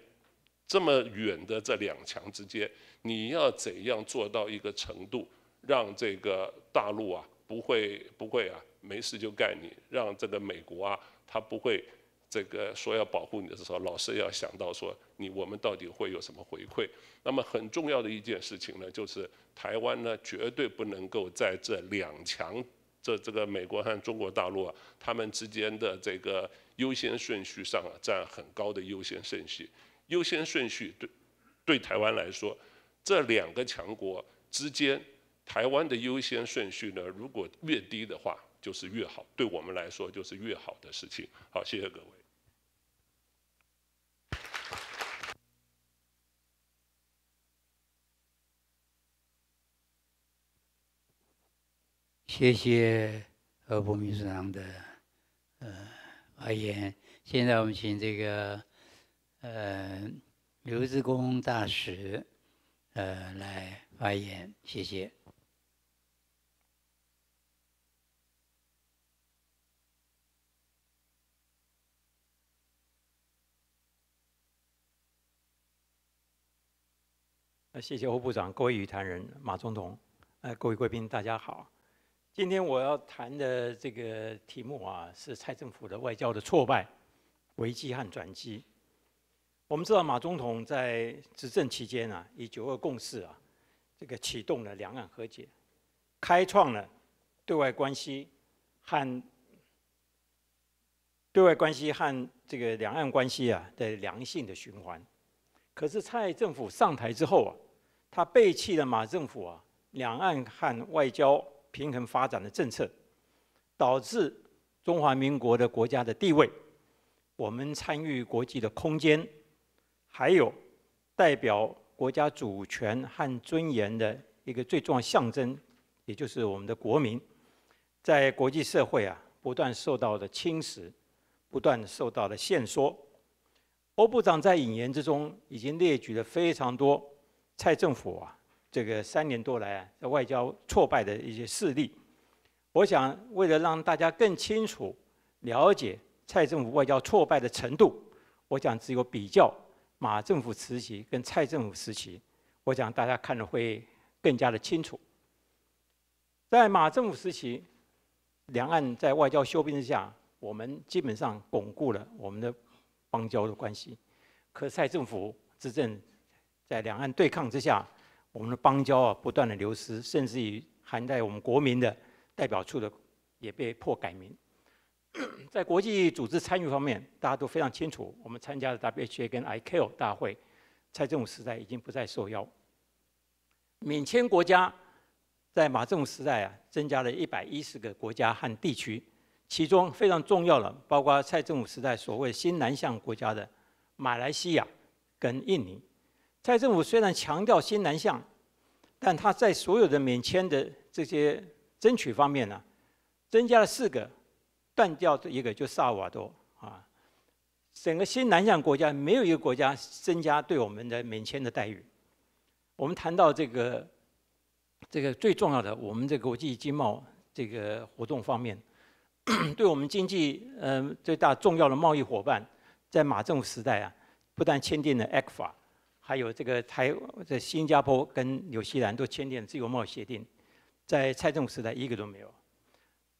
这么远的这两强之间，你要怎样做到一个程度？让这个大陆啊不会不会啊没事就干你，让这个美国啊他不会这个说要保护你的时候，老是要想到说你我们到底会有什么回馈？那么很重要的一件事情呢，就是台湾呢绝对不能够在这两强这这个美国和中国大陆啊他们之间的这个优先顺序上啊，占很高的优先顺序。优先顺序对对台湾来说，这两个强国之间。台湾的优先顺序呢？如果越低的话，就是越好，对我们来说就是越好的事情。好，谢谢各位。谢谢何伯秘书长的呃发言。现在我们请这个呃刘志功大使呃来发言，谢谢。呃，谢谢欧部长，各位语谈人，马总统，哎，各位贵宾，大家好。今天我要谈的这个题目啊，是蔡政府的外交的挫败、危机和转机。我们知道马总统在执政期间啊，以九二共识啊，这个启动了两岸和解，开创了对外关系和对外关系和这个两岸关系啊的良性的循环。可是蔡政府上台之后啊，他背弃了马政府啊，两岸和外交平衡发展的政策，导致中华民国的国家的地位、我们参与国际的空间，还有代表国家主权和尊严的一个最重要象征，也就是我们的国民，在国际社会啊，不断受到的侵蚀，不断受到的限缩。欧部长在引言之中已经列举了非常多蔡政府啊这个三年多来啊在外交挫败的一些事例。我想为了让大家更清楚了解蔡政府外交挫败的程度，我想只有比较马政府时期跟蔡政府时期，我想大家看得会更加的清楚。在马政府时期，两岸在外交休兵之下，我们基本上巩固了我们的。邦交的关系，可蔡政府执政，在两岸对抗之下，我们的邦交啊不断的流失，甚至于含在我们国民的代表处的也被迫改名。在国际组织参与方面，大家都非常清楚，我们参加的 W H a 跟 I q O 大会，蔡政府时代已经不再受邀。免签国家，在马政府时代啊，增加了一百一十个国家和地区。其中非常重要了，包括蔡政府时代所谓新南向国家的马来西亚跟印尼。蔡政府虽然强调新南向，但他在所有的免签的这些争取方面呢，增加了四个，断掉的一个就萨尔瓦多啊。整个新南向国家没有一个国家增加对我们的免签的待遇。我们谈到这个这个最重要的，我们这国际经贸这个活动方面。对我们经济，嗯，最大重要的贸易伙伴，在马政府时代啊，不但签订了 c f a 还有这个台在新加坡跟纽西兰都签订自由贸易协定，在蔡政府时代一个都没有。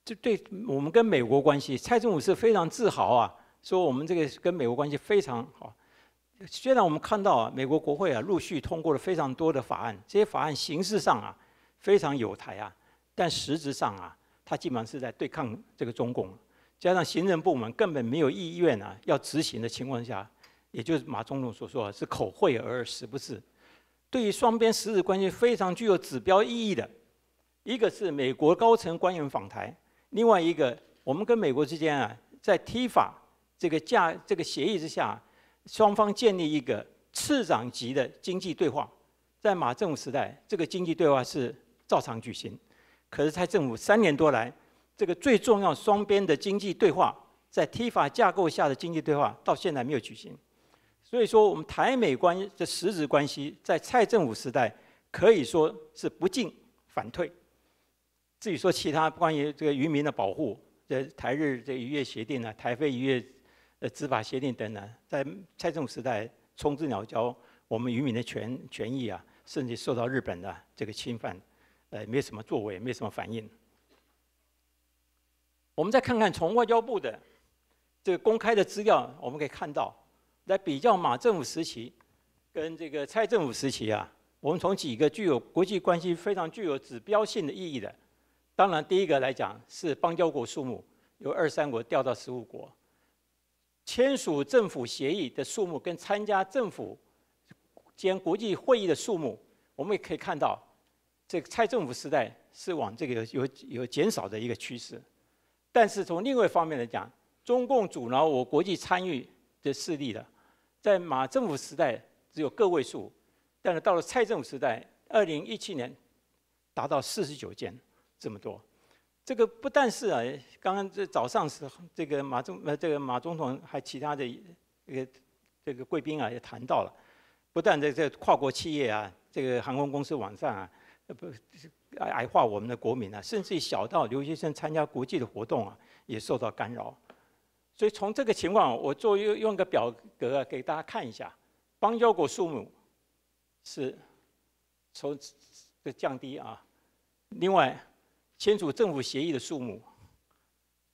这对我们跟美国关系，蔡政府是非常自豪啊，说我们这个跟美国关系非常好。虽然我们看到美国国会啊陆续通过了非常多的法案，这些法案形式上啊非常有台啊，但实质上啊。他基本上是在对抗这个中共，加上行政部门根本没有意愿啊，要执行的情况下，也就是马总统所说是口惠而实不至。对于双边实质关系非常具有指标意义的，一个是美国高层官员访台，另外一个我们跟美国之间啊，在 T 法这个价这个协议之下，双方建立一个次长级的经济对话。在马政府时代，这个经济对话是照常举行。可是蔡政府三年多来，这个最重要双边的经济对话，在 t 法架构下的经济对话，到现在没有举行。所以说，我们台美关的实质关系，在蔡政府时代可以说是不进反退。至于说其他关于这个渔民的保护，这台日这渔业协定呢，台非渔业呃执法协定等等，在蔡政府时代，冲之鸟礁，我们渔民的权权益啊，甚至受到日本的这个侵犯。呃，没有什么作为，没什么反应。我们再看看从外交部的这个公开的资料，我们可以看到，在比较马政府时期跟这个蔡政府时期啊，我们从几个具有国际关系非常具有指标性的意义的，当然第一个来讲是邦交国数目由二三国掉到十五国，签署政府协议的数目跟参加政府间国际会议的数目，我们也可以看到。这个蔡政府时代是往这个有有有减少的一个趋势，但是从另外一方面来讲，中共阻挠我国际参与的势力的，在马政府时代只有个位数，但是到了蔡政府时代，二零一七年达到四十九件这么多，这个不但是啊，刚刚这早上时这个马总呃这个马总统还其他的这个这个贵宾啊也谈到了，不但在这跨国企业啊，这个航空公司网站啊。呃，不，矮化我们的国民啊，甚至小到留学生参加国际的活动啊，也受到干扰。所以从这个情况，我做用用个表格给大家看一下：邦交国数目是从这降低啊。另外，签署政府协议的数目，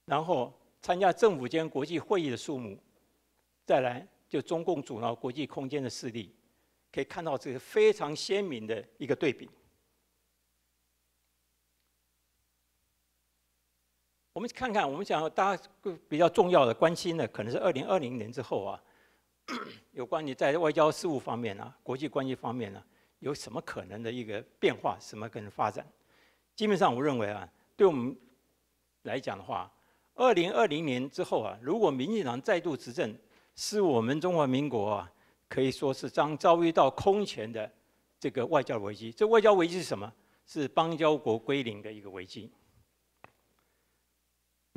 然后参加政府间国际会议的数目，再来就中共阻挠国际空间的势力，可以看到这个非常鲜明的一个对比。我们看看，我们讲大家比较重要的关心的，可能是二零二零年之后啊，有关于在外交事务方面啊，国际关系方面呢，有什么可能的一个变化，什么可能发展？基本上，我认为啊，对我们来讲的话，二零二零年之后啊，如果民进党再度执政，是我们中华民国啊，可以说是将遭遇到空前的这个外交危机。这外交危机是什么？是邦交国归零的一个危机。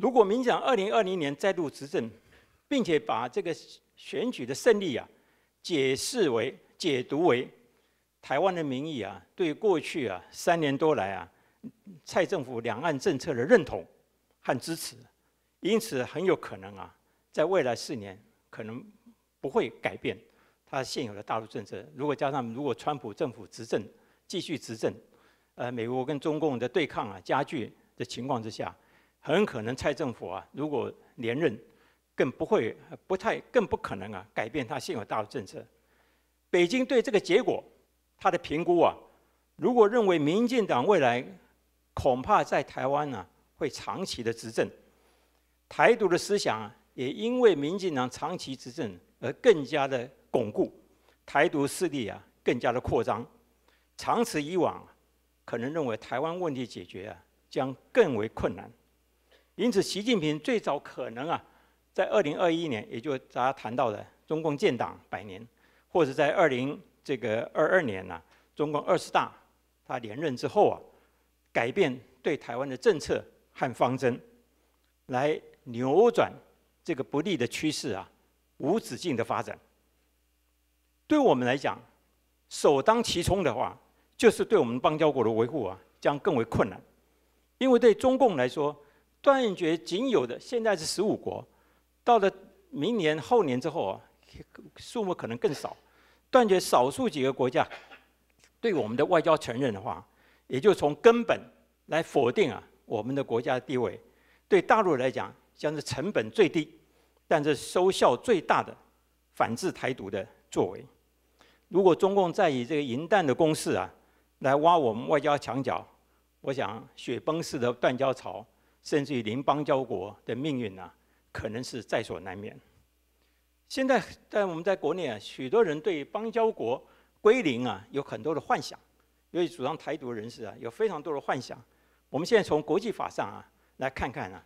如果民进党二零二零年再度执政，并且把这个选举的胜利啊，解释为、解读为台湾的民意啊，对过去啊三年多来啊蔡政府两岸政策的认同和支持，因此很有可能啊，在未来四年可能不会改变他现有的大陆政策。如果加上如果川普政府执政继续执政，呃，美国跟中共的对抗啊加剧的情况之下。很可能蔡政府啊，如果连任，更不会不太，更不可能啊改变他现有大陆政策。北京对这个结果，他的评估啊，如果认为民进党未来恐怕在台湾呢会长期的执政，台独的思想也因为民进党长期执政而更加的巩固，台独势力啊更加的扩张，长此以往，可能认为台湾问题解决啊将更为困难。因此，习近平最早可能啊，在二零二一年，也就咱谈到的中共建党百年，或者在二零这个二二年呢，中共二十大他连任之后啊，改变对台湾的政策和方针，来扭转这个不利的趋势啊，无止境的发展。对我们来讲，首当其冲的话，就是对我们邦交国的维护啊，将更为困难，因为对中共来说。断绝仅有的，现在是十五国，到了明年后年之后啊，数目可能更少。断绝少数几个国家对我们的外交承认的话，也就从根本来否定啊我们的国家地位。对大陆来讲，将是成本最低，但是收效最大的反制台独的作为。如果中共再以这个银弹的攻势啊，来挖我们外交墙角，我想雪崩式的断交潮。甚至于邻邦交国的命运呢，可能是在所难免。现在，在我们在国内啊，许多人对邦交国归零啊，有很多的幻想，由于主张台独人士啊，有非常多的幻想。我们现在从国际法上啊，来看看啊，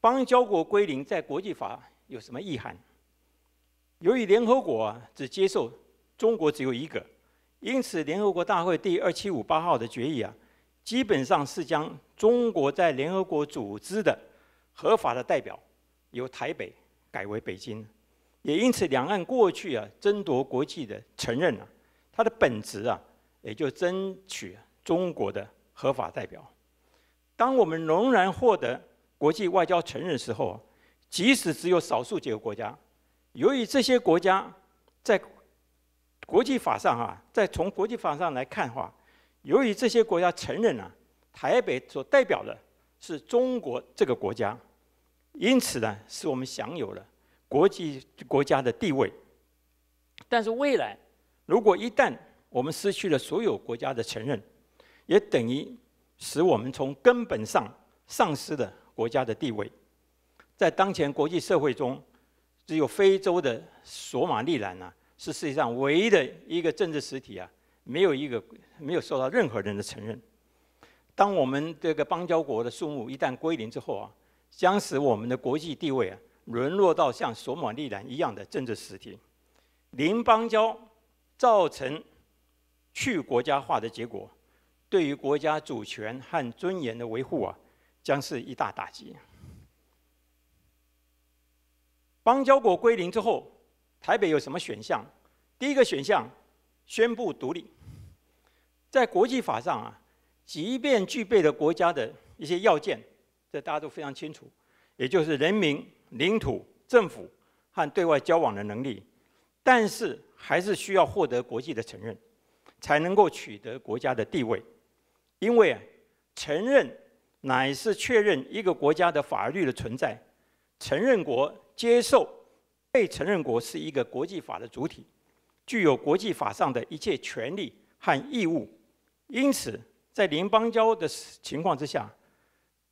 邦交国归零在国际法有什么意涵？由于联合国啊，只接受中国只有一个，因此联合国大会第二七五八号的决议啊。基本上是将中国在联合国组织的合法的代表由台北改为北京，也因此两岸过去啊争夺国际的承认啊，它的本质啊也就争取中国的合法代表。当我们仍然获得国际外交承认的时候，即使只有少数几个国家，由于这些国家在国际法上啊，在从国际法上来看话。由于这些国家承认呢，台北所代表的是中国这个国家，因此呢，是我们享有了国际国家的地位。但是未来，如果一旦我们失去了所有国家的承认，也等于使我们从根本上丧失了国家的地位。在当前国际社会中，只有非洲的索马利兰啊，是世界上唯一的一个政治实体啊。没有一个没有受到任何人的承认。当我们这个邦交国的数目一旦归零之后啊，将使我们的国际地位啊沦落到像索马里兰一样的政治实体。零邦交造成去国家化的结果，对于国家主权和尊严的维护啊，将是一大打击。邦交国归零之后，台北有什么选项？第一个选项，宣布独立。在国际法上啊，即便具备了国家的一些要件，这大家都非常清楚，也就是人民、领土、政府和对外交往的能力，但是还是需要获得国际的承认，才能够取得国家的地位。因为啊，承认乃是确认一个国家的法律的存在，承认国接受被承认国是一个国际法的主体，具有国际法上的一切权利和义务。因此，在联邦交的情况之下，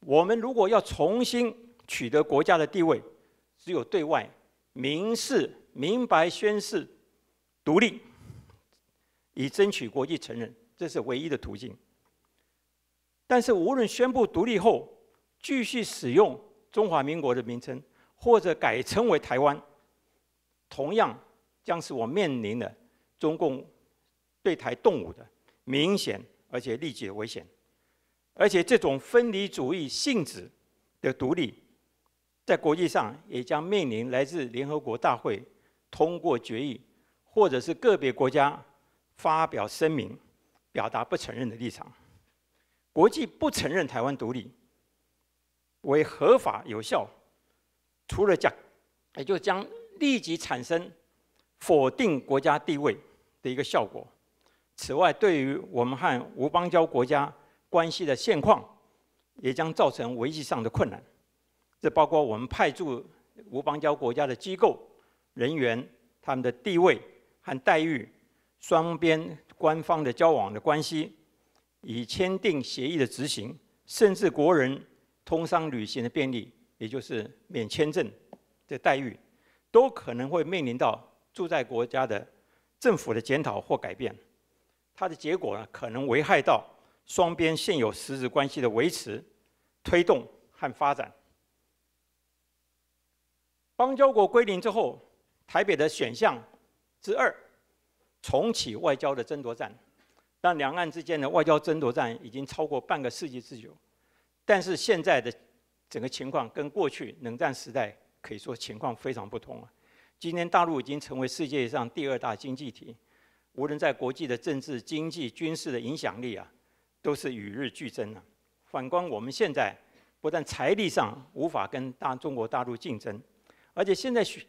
我们如果要重新取得国家的地位，只有对外明示、明白宣誓独立，以争取国际承认，这是唯一的途径。但是，无论宣布独立后继续使用中华民国的名称，或者改称为台湾，同样将是我面临的中共对台动武的。明显，而且立即的危险，而且这种分离主义性质的独立，在国际上也将面临来自联合国大会通过决议，或者是个别国家发表声明，表达不承认的立场。国际不承认台湾独立为合法有效，除了将，也就将立即产生否定国家地位的一个效果。此外，对于我们和无邦交国家关系的现况，也将造成维系上的困难。这包括我们派驻无邦交国家的机构人员、他们的地位和待遇、双边官方的交往的关系、已签订协议的执行，甚至国人通商旅行的便利，也就是免签证的待遇，都可能会面临到住在国家的政府的检讨或改变。它的结果呢，可能危害到双边现有实质关系的维持、推动和发展。邦交国归零之后，台北的选项之二，重启外交的争夺战。但两岸之间的外交争夺战已经超过半个世纪之久。但是现在的整个情况跟过去冷战时代可以说情况非常不同了。今天大陆已经成为世界上第二大经济体。无论在国际的政治、经济、军事的影响力啊，都是与日俱增啊。反观我们现在，不但财力上无法跟大中国大陆竞争，而且现在许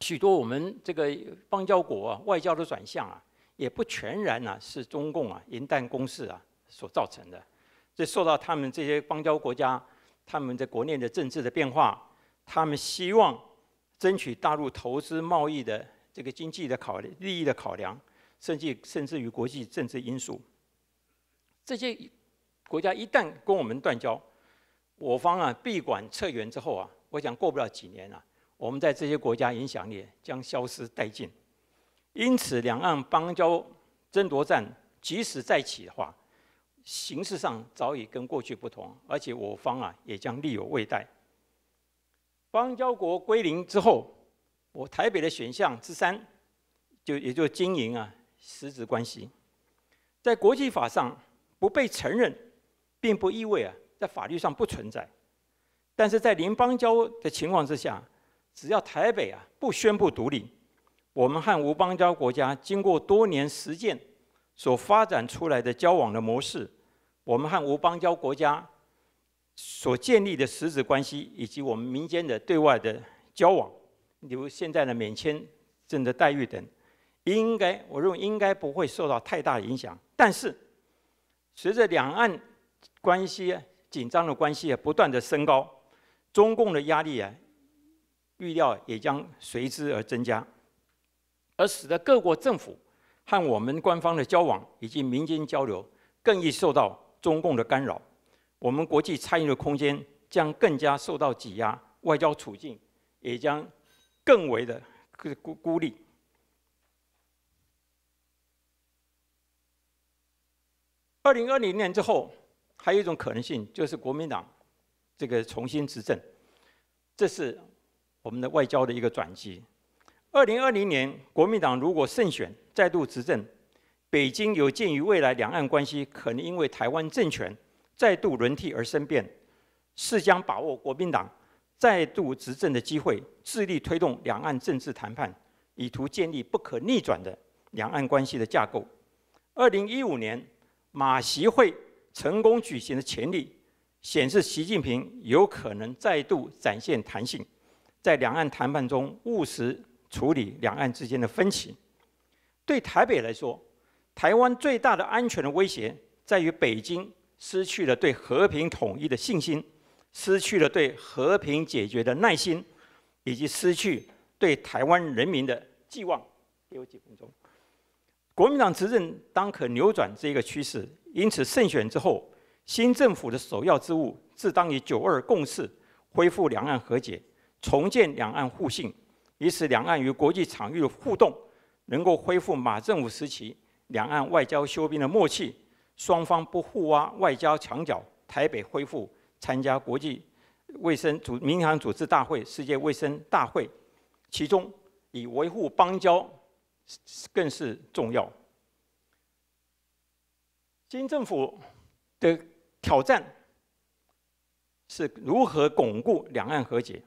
许多我们这个邦交国外交的转向啊，也不全然啊是中共啊银弹攻势啊所造成的。这受到他们这些邦交国家，他们在国内的政治的变化，他们希望争取大陆投资、贸易的这个经济的考利益的考量。甚至甚至于国际政治因素，这些国家一旦跟我们断交，我方啊闭馆撤员之后啊，我想过不了几年啊，我们在这些国家影响力将消失殆尽。因此，两岸邦交争夺战即使再起的话，形式上早已跟过去不同，而且我方啊也将力有未逮。邦交国归零之后，我台北的选项之三，就也就经营啊。实质关系在国际法上不被承认，并不意味啊在法律上不存在。但是在零邦交的情况之下，只要台北啊不宣布独立，我们和无邦交国家经过多年实践所发展出来的交往的模式，我们和无邦交国家所建立的实质关系，以及我们民间的对外的交往，比如现在的免签证的待遇等。应该，我认为应该不会受到太大影响。但是，随着两岸关系紧张的关系不断的升高，中共的压力啊，预料也将随之而增加，而使得各国政府和我们官方的交往以及民间交流更易受到中共的干扰。我们国际参与的空间将更加受到挤压，外交处境也将更为的孤孤立。二零二零年之后，还有一种可能性就是国民党这个重新执政，这是我们的外交的一个转机。二零二零年国民党如果胜选再度执政，北京有鉴于未来两岸关系可能因为台湾政权再度轮替而生变，是将把握国民党再度执政的机会，致力推动两岸政治谈判，以图建立不可逆转的两岸关系的架构。二零一五年。马习会成功举行的潜力，显示习近平有可能再度展现弹性，在两岸谈判中务实处理两岸之间的分歧。对台北来说，台湾最大的安全的威胁在于北京失去了对和平统一的信心，失去了对和平解决的耐心，以及失去对台湾人民的寄望。给我几分钟。国民党执政当可扭转这一个趋势，因此胜选之后，新政府的首要之务，自当与九二共识恢复两岸和解，重建两岸互信，以使两岸与国际场域的互动，能够恢复马政府时期两岸外交修兵的默契，双方不互挖外交墙角，台北恢复参加国际卫生组、民航组织大会、世界卫生大会，其中以维护邦交。更是重要。新政府的挑战是如何巩固两岸和解。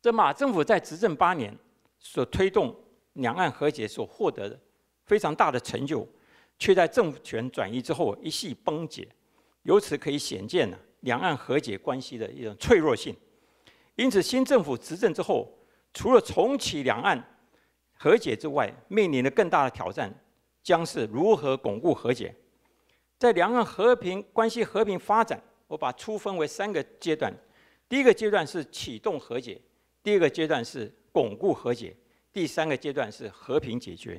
这马政府在执政八年所推动两岸和解所获得的非常大的成就，却在政权转移之后一系崩解，由此可以显见呢两岸和解关系的一种脆弱性。因此，新政府执政之后，除了重启两岸，和解之外，面临的更大的挑战，将是如何巩固和解。在两岸和平关系和平发展，我把初分为三个阶段：第一个阶段是启动和解，第二个阶段是巩固和解，第三个阶段是和平解决。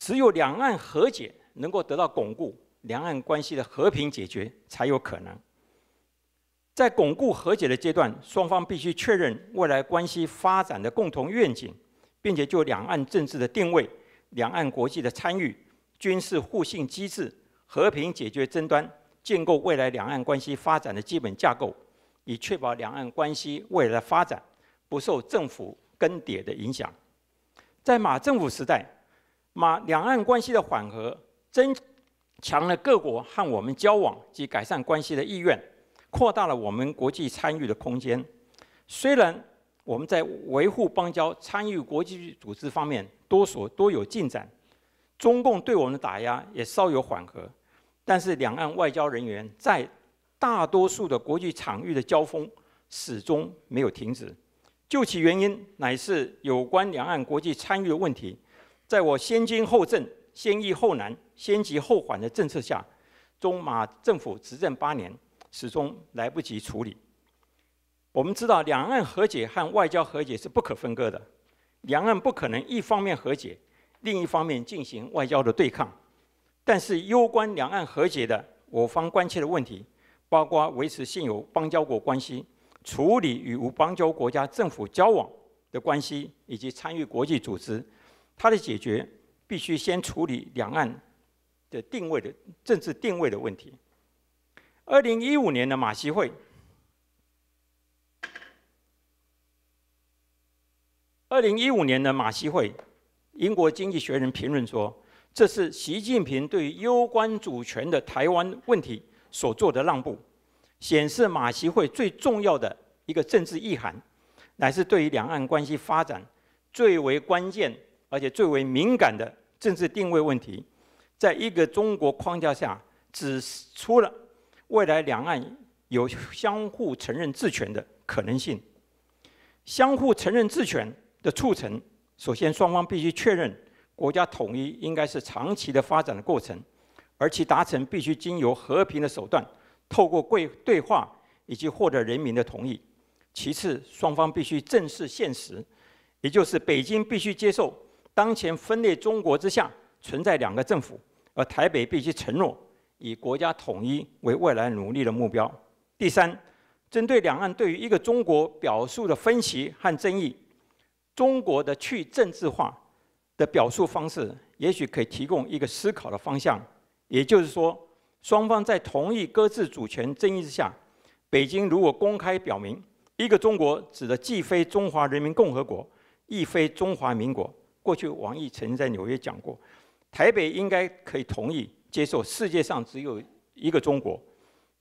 只有两岸和解能够得到巩固，两岸关系的和平解决才有可能。在巩固和解的阶段，双方必须确认未来关系发展的共同愿景，并且就两岸政治的定位、两岸国际的参与、军事互信机制、和平解决争端、建构未来两岸关系发展的基本架构，以确保两岸关系未来的发展不受政府更迭的影响。在马政府时代，马两岸关系的缓和增强了各国和我们交往及改善关系的意愿。扩大了我们国际参与的空间。虽然我们在维护邦交、参与国际组织方面多所多有进展，中共对我们的打压也稍有缓和，但是两岸外交人员在大多数的国际场域的交锋始终没有停止。究其原因，乃是有关两岸国际参与的问题，在我先经后政、先易后难、先急后缓的政策下，中马政府执政八年。始终来不及处理。我们知道，两岸和解和外交和解是不可分割的，两岸不可能一方面和解，另一方面进行外交的对抗。但是，攸关两岸和解的我方关切的问题，包括维持现有邦交国关系、处理与无邦交国家政府交往的关系，以及参与国际组织，它的解决必须先处理两岸的定位的政治定位的问题。二零一五年的马西会，二零一五年的马西会，英国经济学人评论说，这是习近平对攸关主权的台湾问题所做的让步，显示马西会最重要的一个政治意涵，乃是对于两岸关系发展最为关键而且最为敏感的政治定位问题，在一个中国框架下指出了。未来两岸有相互承认治权的可能性。相互承认治权的促成，首先双方必须确认国家统一应该是长期的发展的过程，而其达成必须经由和平的手段，透过贵对话以及获得人民的同意。其次，双方必须正视现实，也就是北京必须接受当前分裂中国之下存在两个政府，而台北必须承诺。以国家统一为未来努力的目标。第三，针对两岸对于一个中国表述的分歧和争议，中国的去政治化的表述方式，也许可以提供一个思考的方向。也就是说，双方在同意搁置主权争议之下，北京如果公开表明一个中国指的既非中华人民共和国，亦非中华民国，过去王毅曾经在纽约讲过，台北应该可以同意。接受世界上只有一个中国，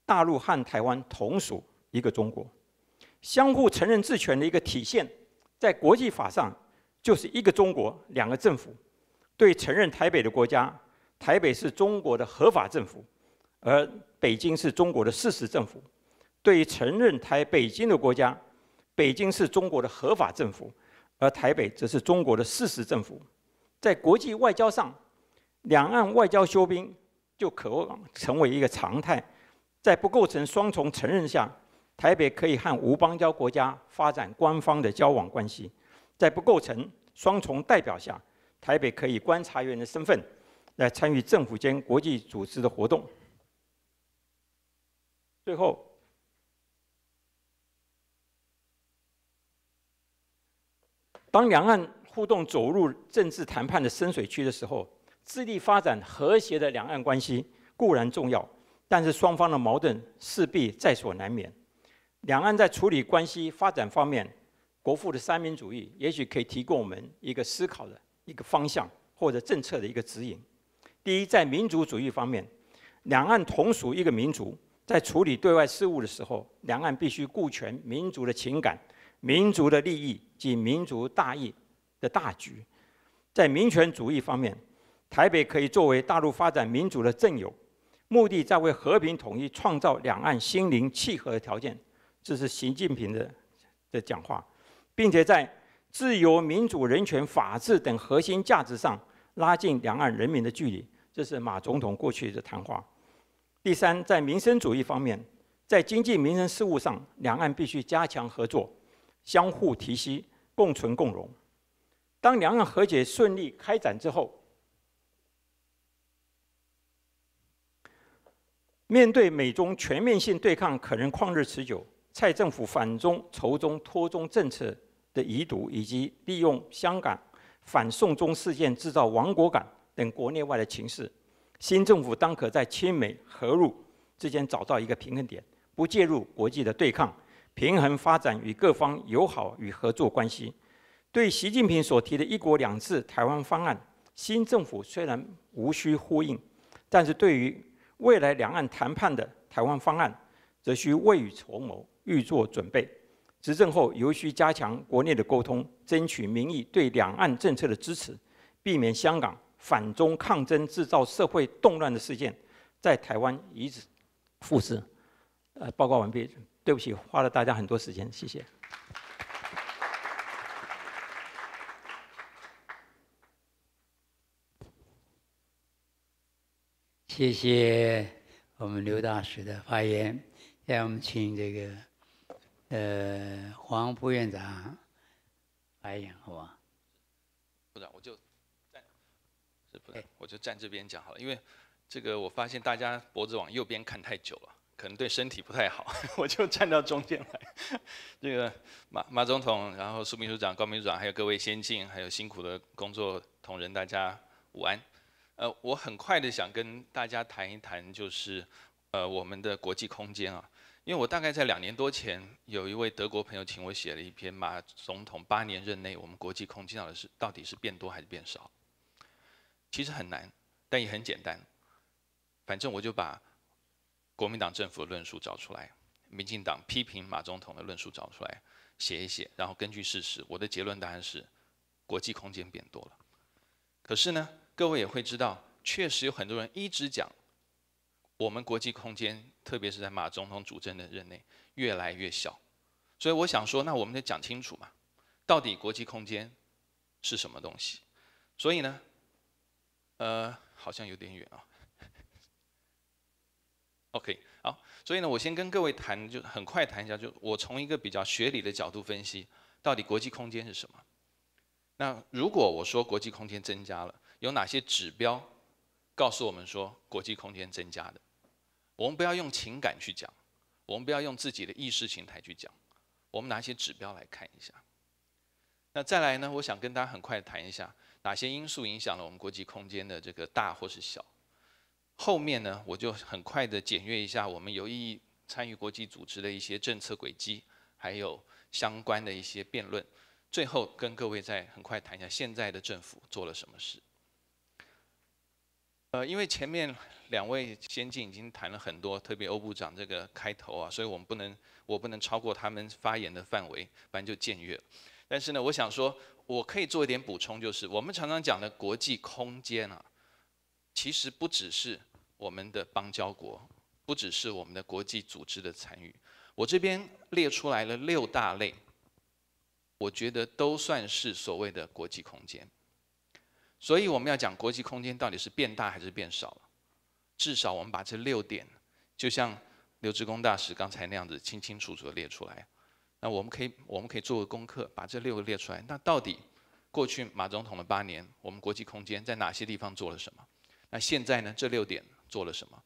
大陆和台湾同属一个中国，相互承认治权的一个体现，在国际法上就是一个中国两个政府。对承认台北的国家，台北是中国的合法政府，而北京是中国的事实政府；对承认台北京的国家，北京是中国的合法政府，而台北则是中国的事实政府。在国际外交上，两岸外交修兵。就可成为一个常态，在不构成双重承认下，台北可以和无邦交国家发展官方的交往关系；在不构成双重代表下，台北可以观察员的身份来参与政府间国际组织的活动。最后，当两岸互动走入政治谈判的深水区的时候。致力发展和谐的两岸关系固然重要，但是双方的矛盾势必在所难免。两岸在处理关系发展方面，国父的三民主义也许可以提供我们一个思考的一个方向或者政策的一个指引。第一，在民族主义方面，两岸同属一个民族，在处理对外事务的时候，两岸必须顾全民族的情感、民族的利益及民族大义的大局。在民权主义方面，台北可以作为大陆发展民主的阵友，目的在为和平统一创造两岸心灵契合的条件。这是习近平的的讲话，并且在自由、民主、人权、法治等核心价值上拉近两岸人民的距离。这是马总统过去的谈话。第三，在民生主义方面，在经济、民生事务上，两岸必须加强合作，相互提携，共存共荣。当两岸和解顺利开展之后，面对美中全面性对抗可能旷日持久，蔡政府反中仇中脱中政策的遗毒，以及利用香港反送中事件制造亡国感等国内外的情势，新政府当可在亲美合入之间找到一个平衡点，不介入国际的对抗，平衡发展与各方友好与合作关系。对习近平所提的一国两制台湾方案，新政府虽然无需呼应，但是对于。未来两岸谈判的台湾方案，则需未雨绸缪，预作准备。执政后，尤需加强国内的沟通，争取民意对两岸政策的支持，避免香港反中抗争、制造社会动乱的事件在台湾以址复制。呃，报告完毕，对不起，花了大家很多时间，谢谢。谢谢我们刘大使的发言，让我们请这个呃黄副院长发言，好吧？部长，我就站，是部我就站这边讲好了，因为这个我发现大家脖子往右边看太久了，可能对身体不太好，我就站到中间来。这个马马总统，然后苏秘书长、高秘书长，还有各位先进，还有辛苦的工作同仁，大家午安。呃，我很快的想跟大家谈一谈，就是呃，我们的国际空间啊，因为我大概在两年多前，有一位德国朋友请我写了一篇马总统八年任内，我们国际空间到底是到底是变多还是变少？其实很难，但也很简单，反正我就把国民党政府的论述找出来，民进党批评马总统的论述找出来写一写，然后根据事实，我的结论答案是国际空间变多了，可是呢？各位也会知道，确实有很多人一直讲，我们国际空间，特别是在马总统主政的任内，越来越小。所以我想说，那我们得讲清楚嘛，到底国际空间是什么东西？所以呢，呃，好像有点远啊。OK，好，所以呢，我先跟各位谈，就很快谈一下，就我从一个比较学理的角度分析，到底国际空间是什么？那如果我说国际空间增加了？有哪些指标告诉我们说国际空间增加的？我们不要用情感去讲，我们不要用自己的意识形态去讲，我们拿些指标来看一下。那再来呢？我想跟大家很快谈一下哪些因素影响了我们国际空间的这个大或是小。后面呢，我就很快的检阅一下我们有意参与国际组织的一些政策轨迹，还有相关的一些辩论。最后跟各位再很快谈一下现在的政府做了什么事。呃，因为前面两位先进已经谈了很多，特别欧部长这个开头啊，所以我们不能，我不能超过他们发言的范围，不然就僭越但是呢，我想说，我可以做一点补充，就是我们常常讲的国际空间啊，其实不只是我们的邦交国，不只是我们的国际组织的参与。我这边列出来了六大类，我觉得都算是所谓的国际空间。所以我们要讲国际空间到底是变大还是变少了？至少我们把这六点，就像刘志功大使刚才那样子清清楚楚的列出来。那我们可以我们可以做个功课，把这六个列出来。那到底过去马总统的八年，我们国际空间在哪些地方做了什么？那现在呢？这六点做了什么？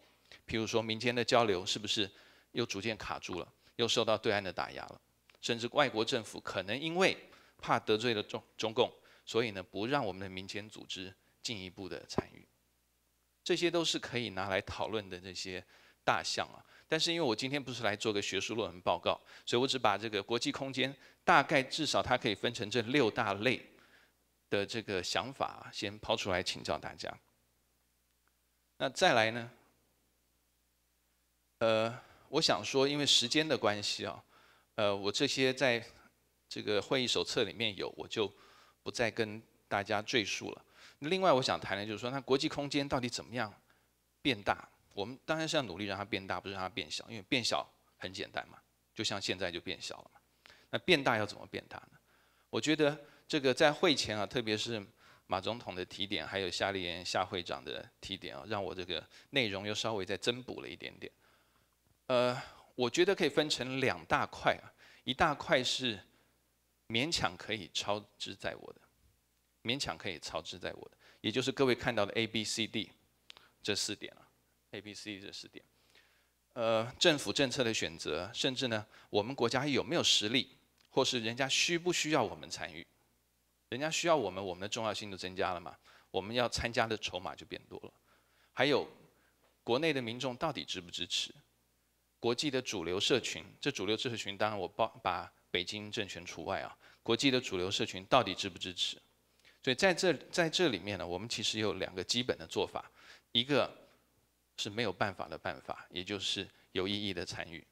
譬如说民间的交流是不是又逐渐卡住了，又受到对岸的打压了？甚至外国政府可能因为怕得罪了中中共。所以呢，不让我们的民间组织进一步的参与，这些都是可以拿来讨论的这些大项啊。但是因为我今天不是来做个学术论文报告，所以我只把这个国际空间大概至少它可以分成这六大类的这个想法先抛出来，请教大家。那再来呢？呃，我想说，因为时间的关系啊，呃，我这些在这个会议手册里面有，我就。不再跟大家赘述了。另外，我想谈的就是说，那国际空间到底怎么样变大？我们当然是要努力让它变大，不是让它变小，因为变小很简单嘛，就像现在就变小了嘛。那变大要怎么变大呢？我觉得这个在会前啊，特别是马总统的提点，还有夏立言夏会长的提点啊，让我这个内容又稍微再增补了一点点。呃，我觉得可以分成两大块啊，一大块是。勉强可以操之在我的，勉强可以操之在我的，也就是各位看到的 A、B、C、D 这四点了，A、B、C、D 这四点。呃，政府政策的选择，甚至呢，我们国家有没有实力，或是人家需不需要我们参与？人家需要我们，我们的重要性就增加了嘛？我们要参加的筹码就变多了。还有国内的民众到底支不支持？国际的主流社群，这主流社群当然我包把。北京政权除外啊，国际的主流社群到底支不支持？所以在这在这里面呢，我们其实有两个基本的做法，一个是没有办法的办法，也就是有意义的参与。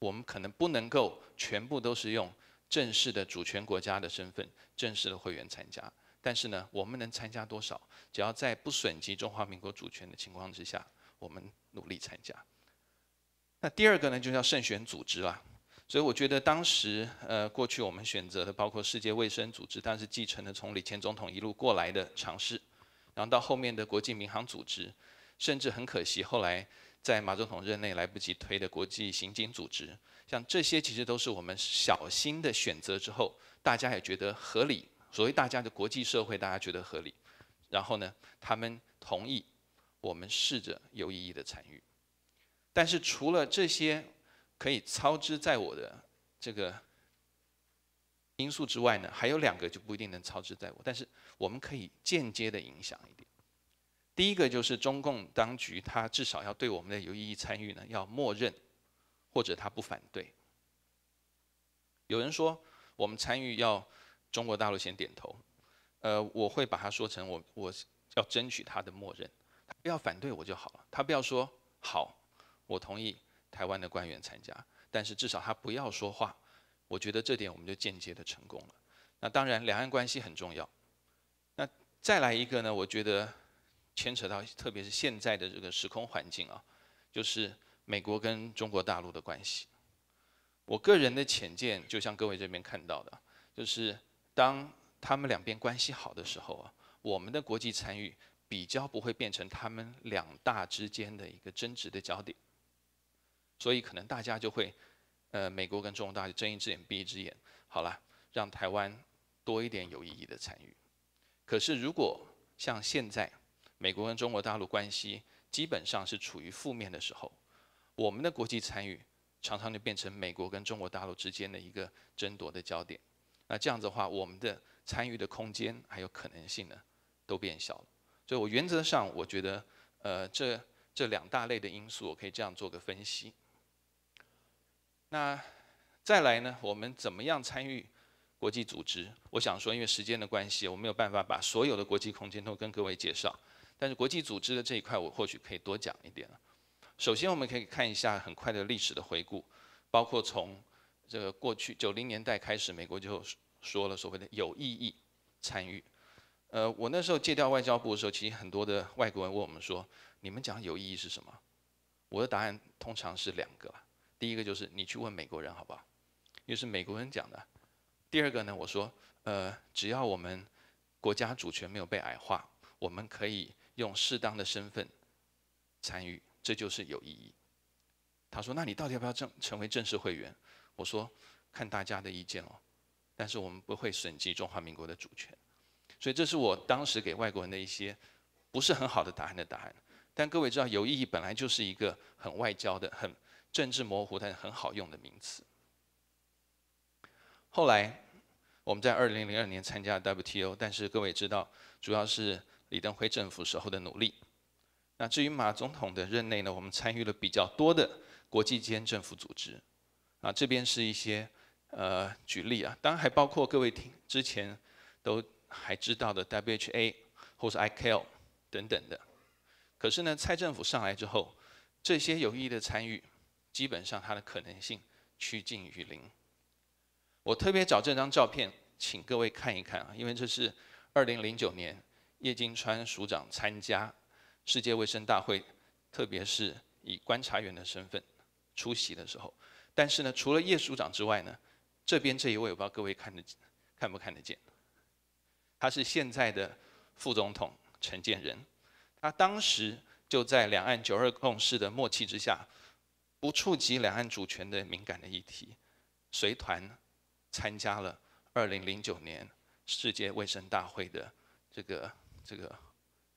我们可能不能够全部都是用正式的主权国家的身份、正式的会员参加，但是呢，我们能参加多少，只要在不损及中华民国主权的情况之下，我们努力参加。那第二个呢，就叫慎选组织啦。所以我觉得当时，呃，过去我们选择的包括世界卫生组织，但是继承的从李前总统一路过来的尝试，然后到后面的国际民航组织，甚至很可惜后来在马总统任内来不及推的国际刑警组织，像这些其实都是我们小心的选择之后，大家也觉得合理，所谓大家的国际社会大家觉得合理，然后呢，他们同意我们试着有意义的参与，但是除了这些。可以操之在我的这个因素之外呢，还有两个就不一定能操之在我，但是我们可以间接的影响一点。第一个就是中共当局，他至少要对我们的有意义参与呢，要默认或者他不反对。有人说我们参与要中国大陆先点头，呃，我会把它说成我我要争取他的默认，他不要反对我就好了，他不要说好我同意。台湾的官员参加，但是至少他不要说话，我觉得这点我们就间接的成功了。那当然，两岸关系很重要。那再来一个呢？我觉得牵扯到特别是现在的这个时空环境啊，就是美国跟中国大陆的关系。我个人的浅见，就像各位这边看到的，就是当他们两边关系好的时候啊，我们的国际参与比较不会变成他们两大之间的一个争执的焦点。所以可能大家就会，呃，美国跟中国大陆睁一只眼闭一只眼，好了，让台湾多一点有意义的参与。可是如果像现在，美国跟中国大陆关系基本上是处于负面的时候，我们的国际参与常常就变成美国跟中国大陆之间的一个争夺的焦点。那这样子的话，我们的参与的空间还有可能性呢，都变小了。所以我原则上我觉得，呃，这这两大类的因素，我可以这样做个分析。那再来呢？我们怎么样参与国际组织？我想说，因为时间的关系，我没有办法把所有的国际空间都跟各位介绍。但是国际组织的这一块，我或许可以多讲一点。首先，我们可以看一下很快的历史的回顾，包括从这个过去九零年代开始，美国就说了所谓的有意义参与。呃，我那时候借调外交部的时候，其实很多的外国人问我们说：“你们讲有意义是什么？”我的答案通常是两个。第一个就是你去问美国人好不好，因为是美国人讲的。第二个呢，我说，呃，只要我们国家主权没有被矮化，我们可以用适当的身份参与，这就是有意义。他说，那你到底要不要正成为正式会员？我说，看大家的意见哦。但是我们不会损及中华民国的主权，所以这是我当时给外国人的一些不是很好的答案的答案。但各位知道，有意义本来就是一个很外交的、很……政治模糊，但是很好用的名词。后来我们在二零零二年参加 WTO，但是各位知道，主要是李登辉政府时候的努力。那至于马总统的任内呢，我们参与了比较多的国际间政府组织。啊，这边是一些呃举例啊，当然还包括各位听之前都还知道的 WHO 或是 ICAO 等等的。可是呢，蔡政府上来之后，这些有意义的参与。基本上它的可能性趋近于零。我特别找这张照片，请各位看一看啊，因为这是二零零九年叶金川署长参加世界卫生大会，特别是以观察员的身份出席的时候。但是呢，除了叶署长之外呢，这边这一位我不知道各位看得见看不看得见？他是现在的副总统陈建仁，他当时就在两岸九二共识的默契之下。不触及两岸主权的敏感的议题，随团参加了二零零九年世界卫生大会的这个这个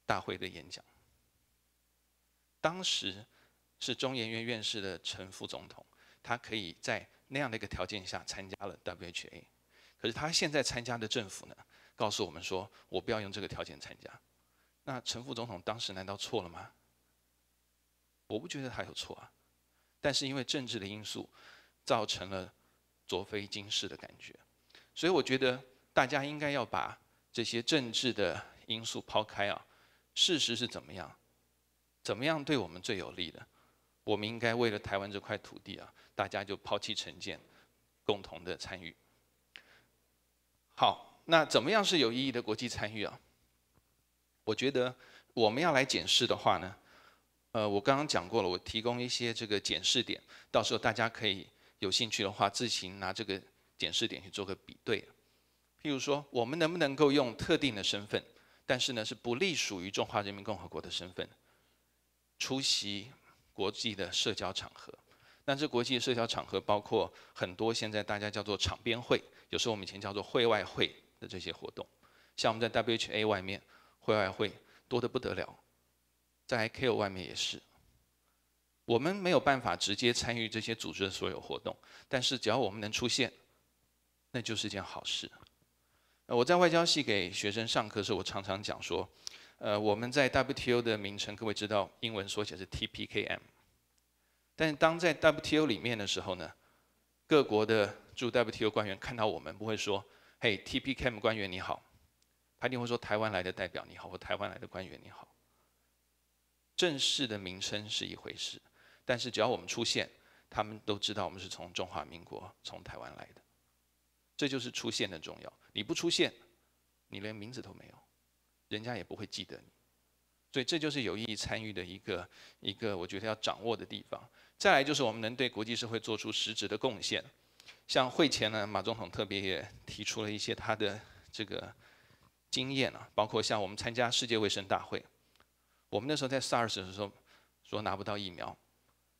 大会的演讲。当时是中研院院士的陈副总统，他可以在那样的一个条件下参加了 WHA，可是他现在参加的政府呢，告诉我们说我不要用这个条件参加。那陈副总统当时难道错了吗？我不觉得他有错啊。但是因为政治的因素，造成了左非今世的感觉，所以我觉得大家应该要把这些政治的因素抛开啊。事实是怎么样，怎么样对我们最有利的，我们应该为了台湾这块土地啊，大家就抛弃成见，共同的参与。好，那怎么样是有意义的国际参与啊？我觉得我们要来检视的话呢。呃，我刚刚讲过了，我提供一些这个检视点，到时候大家可以有兴趣的话，自行拿这个检视点去做个比对。譬如说，我们能不能够用特定的身份，但是呢是不隶属于中华人民共和国的身份，出席国际的社交场合？那这国际社交场合包括很多，现在大家叫做场边会，有时候我们以前叫做会外会的这些活动，像我们在 W H A 外面会外会多的不得了。在 k e o 外面也是，我们没有办法直接参与这些组织的所有活动，但是只要我们能出现，那就是一件好事。我在外交系给学生上课时，我常常讲说，呃，我们在 WTO 的名称，各位知道英文缩写是 TPKM，但当在 WTO 里面的时候呢，各国的驻 WTO 官员看到我们，不会说“嘿，TPKM 官员你好”，他一定会说“台湾来的代表你好”或“台湾来的官员你好”。正式的名称是一回事，但是只要我们出现，他们都知道我们是从中华民国、从台湾来的，这就是出现的重要。你不出现，你连名字都没有，人家也不会记得你。所以这就是有意义参与的一个一个我觉得要掌握的地方。再来就是我们能对国际社会做出实质的贡献。像会前呢，马总统特别也提出了一些他的这个经验啊，包括像我们参加世界卫生大会。我们那时候在 SARS 的时候说拿不到疫苗，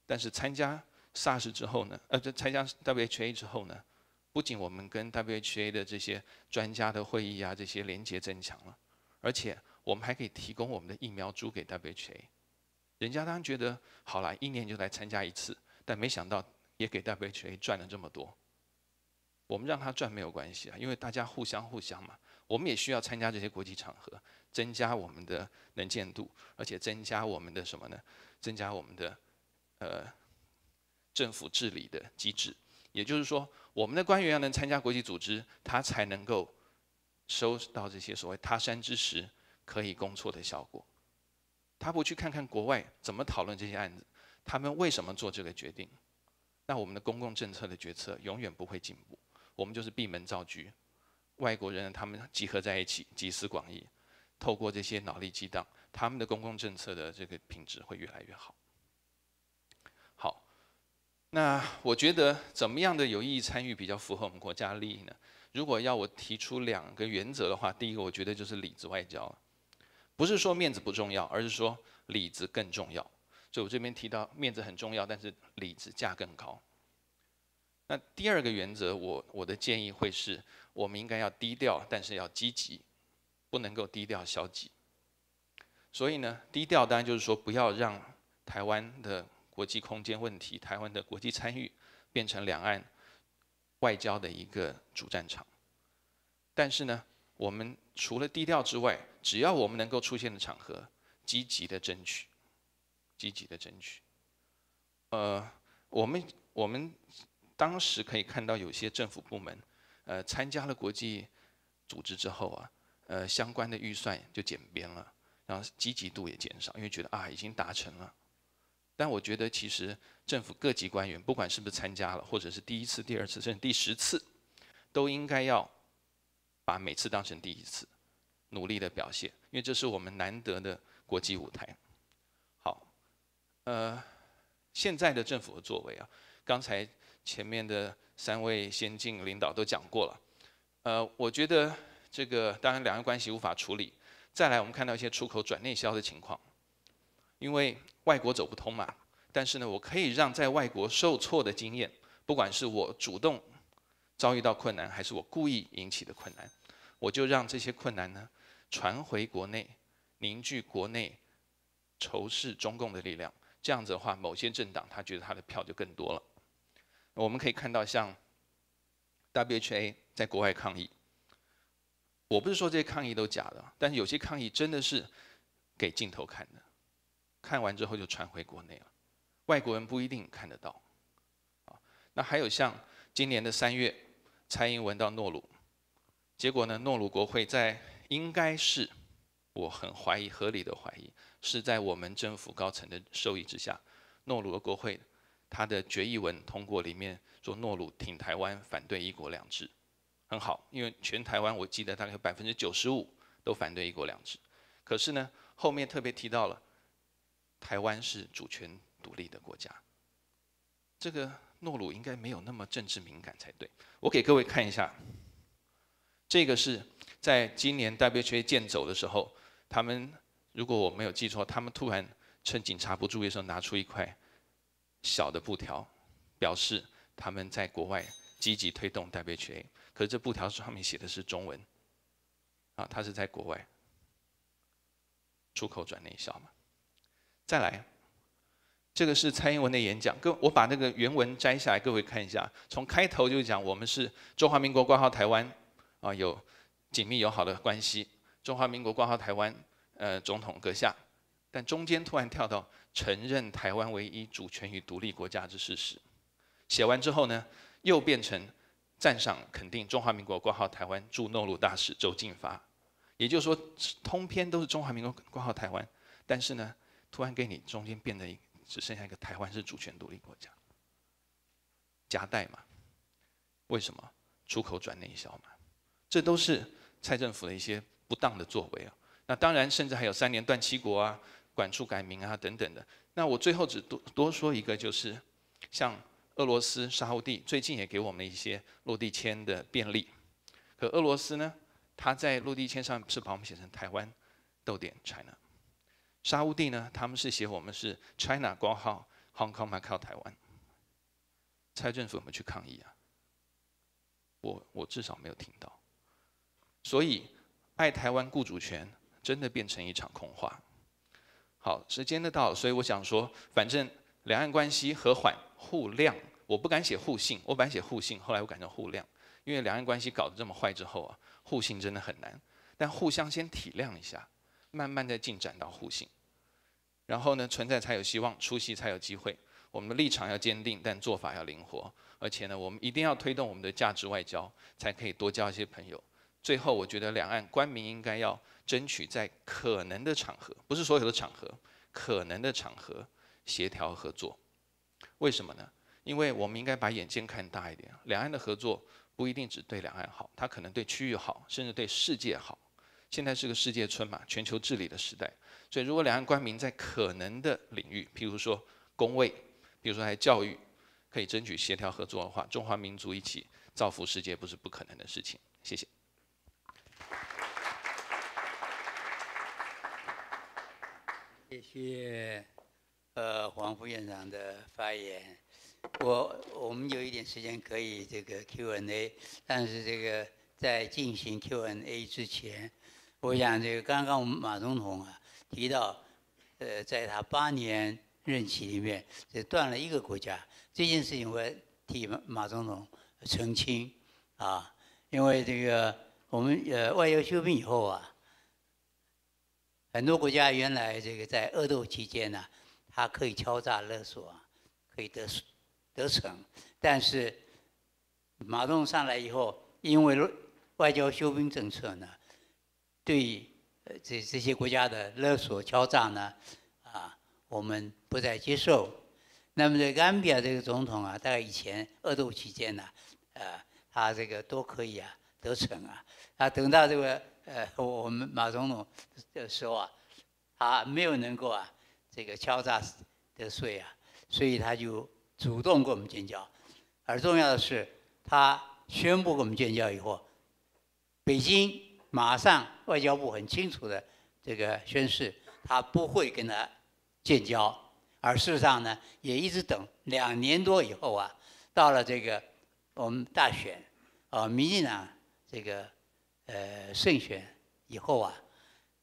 但是参加 SARS 之后呢，呃，这参加 WHA 之后呢，不仅我们跟 WHA 的这些专家的会议啊，这些连接增强了，而且我们还可以提供我们的疫苗株给 WHA，人家当然觉得好了，一年就来参加一次，但没想到也给 WHA 赚了这么多，我们让他赚没有关系啊，因为大家互相互相嘛。我们也需要参加这些国际场合，增加我们的能见度，而且增加我们的什么呢？增加我们的呃政府治理的机制。也就是说，我们的官员要能参加国际组织，他才能够收到这些所谓他山之石可以攻错的效果。他不去看看国外怎么讨论这些案子，他们为什么做这个决定，那我们的公共政策的决策永远不会进步，我们就是闭门造车，外国人他们集合在一起集思广益，透过这些脑力激荡，他们的公共政策的这个品质会越来越好。好，那我觉得怎么样的有意义参与比较符合我们国家利益呢？如果要我提出两个原则的话，第一个我觉得就是里子外交了，不是说面子不重要，而是说里子更重要。所以我这边提到面子很重要，但是里子价更高。那第二个原则，我我的建议会是，我们应该要低调，但是要积极，不能够低调消极。所以呢，低调当然就是说不要让台湾的国际空间问题、台湾的国际参与变成两岸外交的一个主战场。但是呢，我们除了低调之外，只要我们能够出现的场合，积极的争取，积极的争取。呃，我们我们。当时可以看到有些政府部门，呃，参加了国际组织之后啊，呃，相关的预算就减编了，然后积极度也减少，因为觉得啊，已经达成了。但我觉得其实政府各级官员，不管是不是参加了，或者是第一次、第二次，甚至第十次，都应该要把每次当成第一次，努力的表现，因为这是我们难得的国际舞台。好，呃，现在的政府的作为啊，刚才。前面的三位先进领导都讲过了，呃，我觉得这个当然两岸关系无法处理。再来，我们看到一些出口转内销的情况，因为外国走不通嘛。但是呢，我可以让在外国受挫的经验，不管是我主动遭遇到困难，还是我故意引起的困难，我就让这些困难呢传回国内，凝聚国内仇视中共的力量。这样子的话，某些政党他觉得他的票就更多了。我们可以看到，像 WHA 在国外抗议，我不是说这些抗议都假的，但是有些抗议真的是给镜头看的，看完之后就传回国内了，外国人不一定看得到。啊，那还有像今年的三月，蔡英文到诺鲁，结果呢，诺鲁国会在应该是，我很怀疑，合理的怀疑，是在我们政府高层的授意之下，诺鲁的国会。他的决议文通过，里面说诺鲁挺台湾，反对一国两制，很好，因为全台湾我记得大概有百分之九十五都反对一国两制。可是呢，后面特别提到了台湾是主权独立的国家，这个诺鲁应该没有那么政治敏感才对。我给各位看一下，这个是在今年 WHA 健走的时候，他们如果我没有记错，他们突然趁警察不注意的时候拿出一块。小的布条，表示他们在国外积极推动 w h a 可是这布条上面写的是中文，啊，他是在国外出口转内销嘛？再来，这个是蔡英文的演讲，各我把那个原文摘下来，各位看一下，从开头就讲我们是中华民国挂号台湾，啊，有紧密友好的关系，中华民国挂号台湾，呃，总统阁下，但中间突然跳到。承认台湾唯一主权与独立国家之事实。写完之后呢，又变成赞赏肯定中华民国挂号台湾驻诺鲁大使周进发，也就是说，通篇都是中华民国挂号台湾，但是呢，突然给你中间变得只剩下一个台湾是主权独立国家，夹带嘛？为什么？出口转内销嘛？这都是蔡政府的一些不当的作为啊。那当然，甚至还有三年断七国啊。管住改名啊，等等的。那我最后只多多说一个，就是像俄罗斯、沙乌地最近也给我们一些落地签的便利。可俄罗斯呢，他在落地签上是把我们写成台湾，逗点 China。沙乌地呢，他们是写我们是 China 挂号 Hong Kong Macau 蔡政府怎么去抗议啊？我我至少没有听到。所以爱台湾雇主权，真的变成一场空话。好，时间的到，所以我想说，反正两岸关系和缓互谅，我不敢写互信，我本来写互信，后来我改成互谅，因为两岸关系搞得这么坏之后啊，互信真的很难，但互相先体谅一下，慢慢再进展到互信，然后呢，存在才有希望，出席才有机会。我们的立场要坚定，但做法要灵活，而且呢，我们一定要推动我们的价值外交，才可以多交一些朋友。最后，我觉得两岸官民应该要争取在可能的场合，不是所有的场合，可能的场合协调合作。为什么呢？因为我们应该把眼睛看大一点，两岸的合作不一定只对两岸好，它可能对区域好，甚至对世界好。现在是个世界村嘛，全球治理的时代，所以如果两岸官民在可能的领域，譬如说工位，譬如说在教育，可以争取协调合作的话，中华民族一起造福世界，不是不可能的事情。谢谢。谢谢呃黄副院长的发言，我我们有一点时间可以这个 Q&A，但是这个在进行 Q&A 之前，我想这个刚刚我们马总统啊提到，呃在他八年任期里面这断了一个国家，这件事情我替马马总统澄清啊，因为这个我们呃外交休兵以后啊。很多国家原来这个在恶斗期间呢，它可以敲诈勒索，可以得得逞，但是马东上来以后，因为外交修兵政策呢，对呃这这些国家的勒索敲诈呢，啊我们不再接受。那么个安比亚这个总统啊，大概以前恶斗期间呢，呃他这个都可以啊得逞啊，啊等到这个。呃，我们马总统的时候啊，他没有能够啊，这个敲诈的税啊，所以他就主动跟我们建交。而重要的是，他宣布跟我们建交以后，北京马上外交部很清楚的这个宣誓，他不会跟他建交。而事实上呢，也一直等两年多以后啊，到了这个我们大选，呃，民进党这个。呃，胜选以后啊，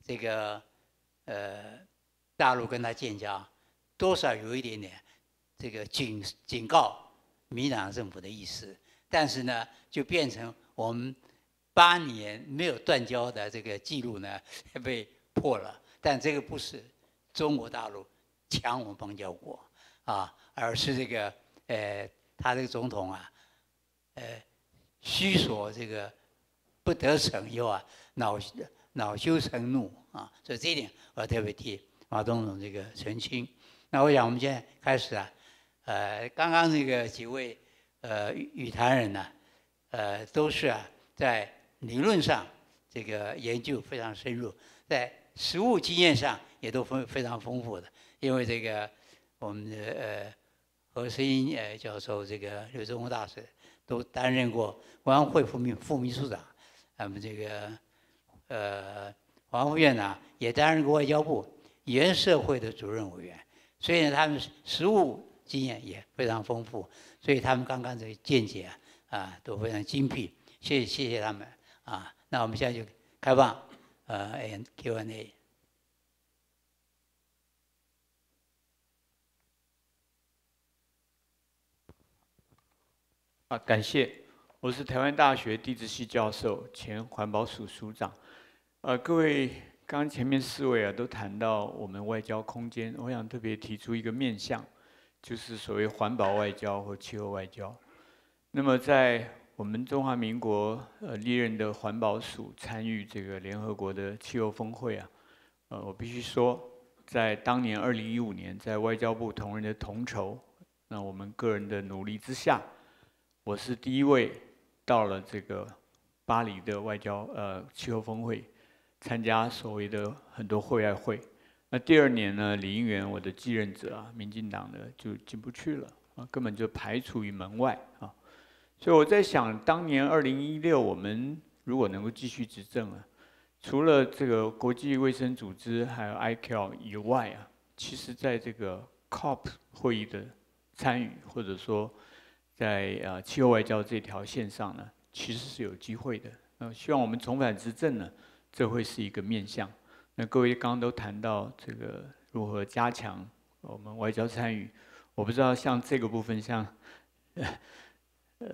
这个呃，大陆跟他建交，多少有一点点这个警警告民党政府的意思。但是呢，就变成我们八年没有断交的这个记录呢被破了。但这个不是中国大陆强我们邦交国啊，而是这个呃，他这个总统啊，呃，虚说这个。不得省又啊！恼恼羞成怒啊！所以这一点我要特别替毛泽东这个澄清。那我想我们现在开始啊，呃，刚刚这个几位呃，语坛人呢，呃，都是啊，在理论上这个研究非常深入，在实务经验上也都丰非常丰富的。因为这个，我们的呃何士英教授、这个刘志宏大师都担任过国安会副秘副秘书长。他们这个，呃，王副院长也担任过外交部原社会的主任委员，所以呢，他们实务经验也非常丰富，所以他们刚刚这个见解啊，啊，都非常精辟，谢谢谢他们啊。那我们现在就开放，呃，Q 和 A。啊，感谢。我是台湾大学地质系教授，前环保署署长。呃，各位刚前面四位啊，都谈到我们外交空间，我想特别提出一个面向，就是所谓环保外交或气候外交。那么，在我们中华民国呃历任的环保署参与这个联合国的气候峰会啊，呃，我必须说，在当年二零一五年，在外交部同仁的同筹，那我们个人的努力之下，我是第一位。到了这个巴黎的外交呃气候峰会，参加所谓的很多会外会。那第二年呢，李英元我的继任者啊，民进党的就进不去了啊，根本就排除于门外啊。所以我在想，当年二零一六我们如果能够继续执政啊，除了这个国际卫生组织还有 I C O 以外啊，其实在这个 C O P 会议的参与或者说。在呃气候外交这条线上呢，其实是有机会的。那希望我们重返执政呢，这会是一个面向。那各位刚刚都谈到这个如何加强我们外交参与，我不知道像这个部分，像呃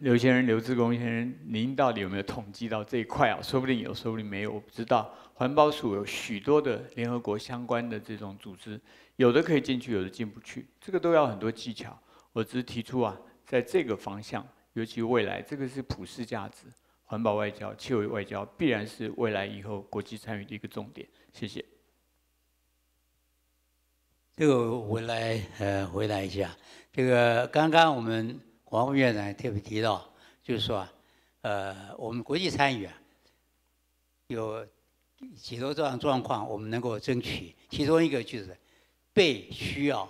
刘先生、刘志功先生，您到底有没有统计到这一块啊？说不定有，说不定没有，我不知道。环保署有许多的联合国相关的这种组织，有的可以进去，有的进不去，这个都要很多技巧。我只是提出啊，在这个方向，尤其未来，这个是普世价值，环保外交、气候外交，必然是未来以后国际参与的一个重点。谢谢。这个我来呃回答一下。这个刚刚我们黄副院长特别提到，就是说，呃，我们国际参与啊，有几多样状况我们能够争取，其中一个就是被需要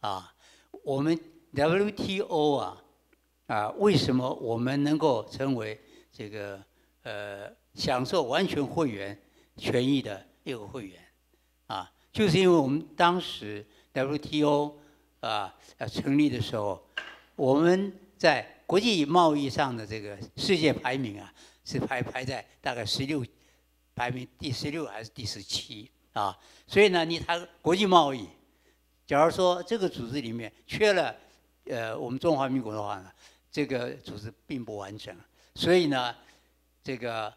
啊，我们。WTO 啊啊，为什么我们能够成为这个呃享受完全会员权益的一个会员啊？就是因为我们当时 WTO 啊啊成立的时候，我们在国际贸易上的这个世界排名啊是排排在大概十六排名第十六还是第十七啊？所以呢，你谈国际贸易，假如说这个组织里面缺了。呃，我们中华民国的话呢，这个组织并不完整，所以呢，这个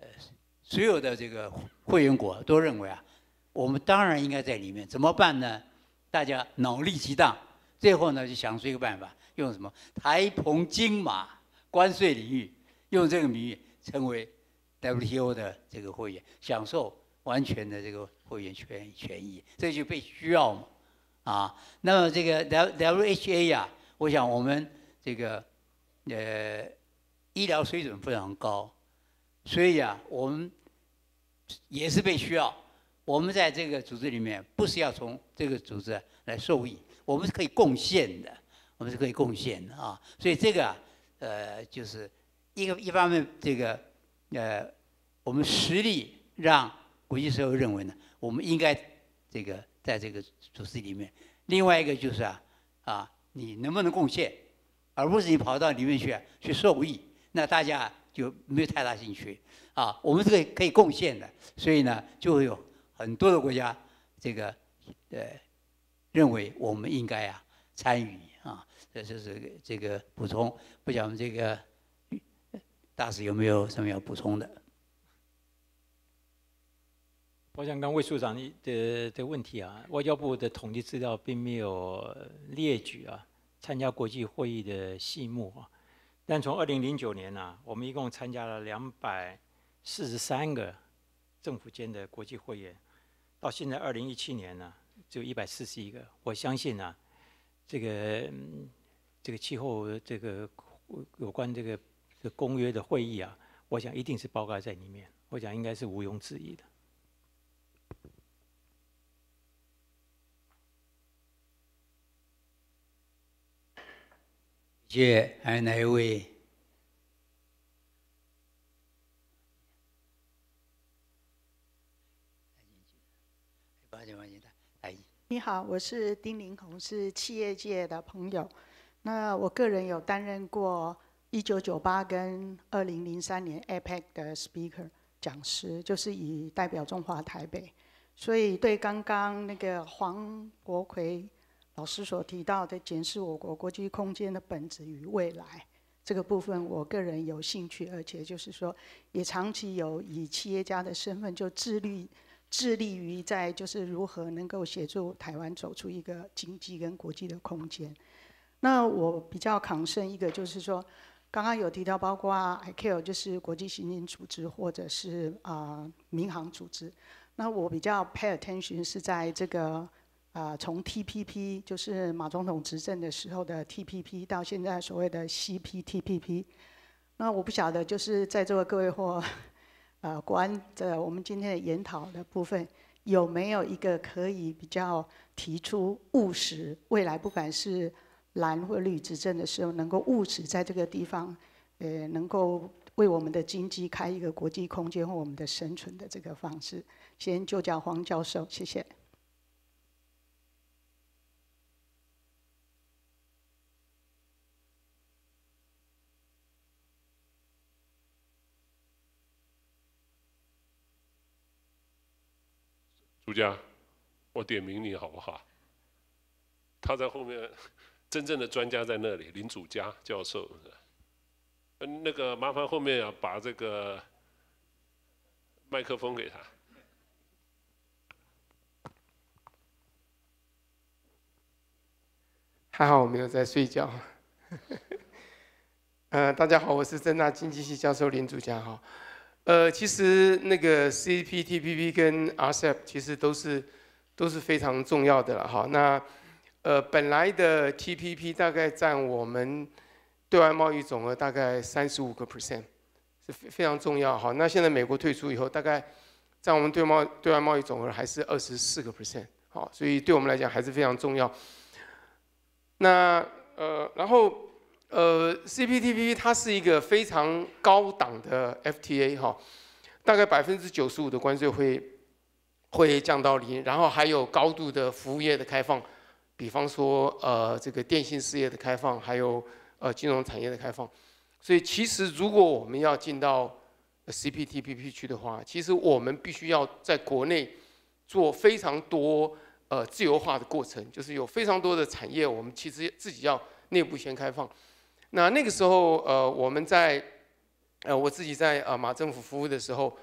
呃，所有的这个会员国都认为啊，我们当然应该在里面，怎么办呢？大家脑力激荡，最后呢就想出一个办法，用什么台澎金马关税领域，用这个名义成为 WTO 的这个会员，享受完全的这个会员权权益，这就被需要嘛。啊，那么这个 W W H A 呀，我想我们这个呃医疗水准非常高，所以啊，我们也是被需要。我们在这个组织里面，不是要从这个组织来受益，我们是可以贡献的，我们是可以贡献的啊。所以这个啊、呃，就是一个一方面，这个呃，我们实力让国际社会认为呢，我们应该这个。在这个组织里面，另外一个就是啊，啊，你能不能贡献，而不是你跑到里面去去受益，那大家就没有太大兴趣啊。我们这个可以贡献的，所以呢，就会有很多的国家这个呃认为我们应该啊参与啊。这是这个这个补充，不讲这个大使有没有什么要补充的。我想，刚魏处长的这个问题啊，外交部的统计资料并没有列举啊参加国际会议的细目啊。但从二零零九年呢，我们一共参加了两百四十三个政府间的国际会议，到现在二零一七年呢，有一百四十一个。我相信呢，这个这个气候这个有关这个公约的会议啊，我想一定是包括在里面。我想应该是毋庸置疑的。还有哪一位，你好，我是丁玲红，是企业界的朋友。那我个人有担任过一九九八跟二零零三年 APEC 的 speaker 讲师，就是以代表中华台北。所以对刚刚那个黄国奎老师所提到的检视我国国际空间的本质与未来这个部分，我个人有兴趣，而且就是说，也长期有以企业家的身份就致力致力于在就是如何能够协助台湾走出一个经济跟国际的空间。那我比较抗盛一个就是说，刚刚有提到包括 ICAO 就是国际刑警组织或者是啊民航组织，那我比较 pay attention 是在这个。啊，从 TPP 就是马总统执政的时候的 TPP，到现在所谓的 CPTPP，那我不晓得，就是在座的各位或呃，关的我们今天的研讨的部分，有没有一个可以比较提出务实未来，不管是蓝或绿执政的时候，能够务实在这个地方，呃，能够为我们的经济开一个国际空间或我们的生存的这个方式，先就叫黄教授，谢谢。主家，我点名你好不好？他在后面，真正的专家在那里，林主家教授。嗯，那个麻烦后面啊，把这个麦克风给他。还好我没有在睡觉。呃，大家好，我是正大经济系教授林主家哈。呃，其实那个 CPTPP 跟 RCEP 其实都是都是非常重要的了哈。那呃本来的 TPP 大概占我们对外贸易总额大概三十五个 percent 是非常重要哈。那现在美国退出以后，大概在我们对贸对外贸易总额还是二十四个 percent 好，所以对我们来讲还是非常重要。那呃然后。呃，CPTPP 它是一个非常高档的 FTA 哈，大概百分之九十五的关税会会降到零，然后还有高度的服务业的开放，比方说呃这个电信事业的开放，还有呃金融产业的开放。所以其实如果我们要进到 CPTPP 区的话，其实我们必须要在国内做非常多呃自由化的过程，就是有非常多的产业我们其实自己要内部先开放。那那个时候，呃，我们在，呃，我自己在啊马政府服务的时候，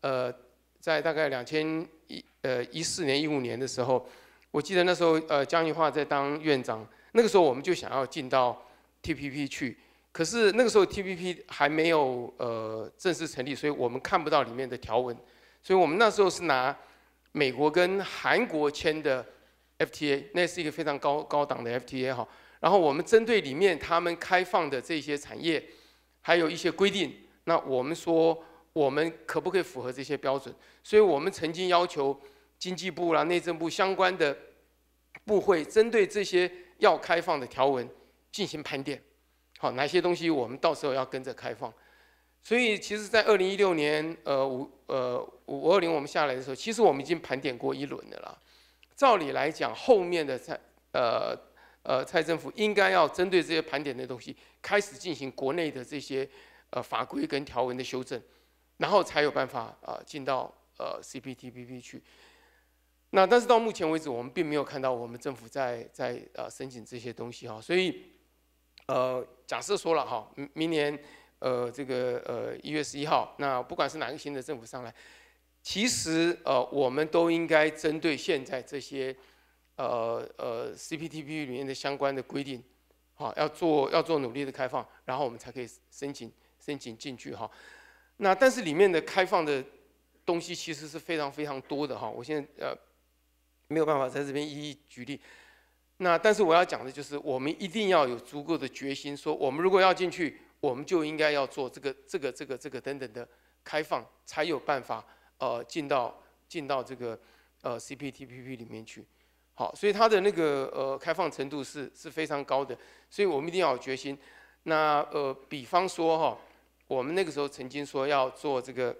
呃，在大概两千一呃一四年一五年的时候，我记得那时候呃江宜桦在当院长，那个时候我们就想要进到 TPP 去，可是那个时候 TPP 还没有呃正式成立，所以我们看不到里面的条文，所以我们那时候是拿美国跟韩国签的 FTA，那是一个非常高高档的 FTA 哈。然后我们针对里面他们开放的这些产业，还有一些规定，那我们说我们可不可以符合这些标准？所以我们曾经要求经济部啦、内政部相关的部会，针对这些要开放的条文进行盘点，好，哪些东西我们到时候要跟着开放？所以其实，在二零一六年，呃，五呃五二零我们下来的时候，其实我们已经盘点过一轮的了。照理来讲，后面的在呃。呃，蔡政府应该要针对这些盘点的东西，开始进行国内的这些呃法规跟条文的修正，然后才有办法啊进到呃 CPTPP 去。那但是到目前为止，我们并没有看到我们政府在在呃申请这些东西哈。所以呃，假设说了哈，明明年呃这个呃一月十一号，那不管是哪个新的政府上来，其实呃我们都应该针对现在这些。呃呃，CPTPP 里面的相关的规定，好，要做要做努力的开放，然后我们才可以申请申请进去哈。那但是里面的开放的东西其实是非常非常多的哈。我现在呃没有办法在这边一一举例。那但是我要讲的就是，我们一定要有足够的决心，说我们如果要进去，我们就应该要做这个这个这个这个等等的开放，才有办法呃进到进到这个呃 CPTPP 里面去。好，所以它的那个呃开放程度是是非常高的，所以我们一定要有决心。那呃，比方说哈，我们那个时候曾经说要做这个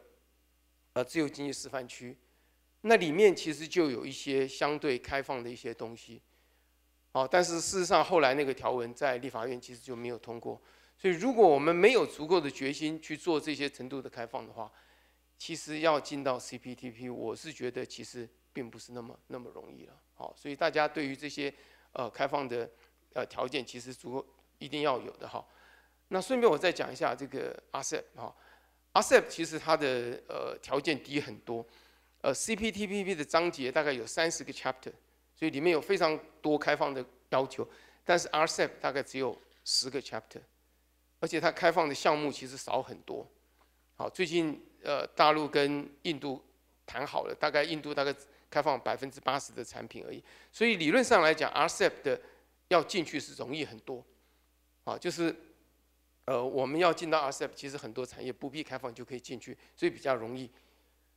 呃自由经济示范区，那里面其实就有一些相对开放的一些东西。好，但是事实上后来那个条文在立法院其实就没有通过。所以如果我们没有足够的决心去做这些程度的开放的话，其实要进到 CPTP，我是觉得其实并不是那么那么容易了。好，所以大家对于这些呃开放的呃条件，其实足够一定要有的哈。那顺便我再讲一下这个 RCEP 哈，RCEP 其实它的呃条件低很多，呃 CPTPP 的章节大概有三十个 chapter，所以里面有非常多开放的要求，但是 RCEP 大概只有十个 chapter，而且它开放的项目其实少很多。好，最近呃大陆跟印度谈好了，大概印度大概。开放百分之八十的产品而已，所以理论上来讲，RCEP 的要进去是容易很多，啊，就是呃，我们要进到 RCEP，其实很多产业不必开放就可以进去，所以比较容易。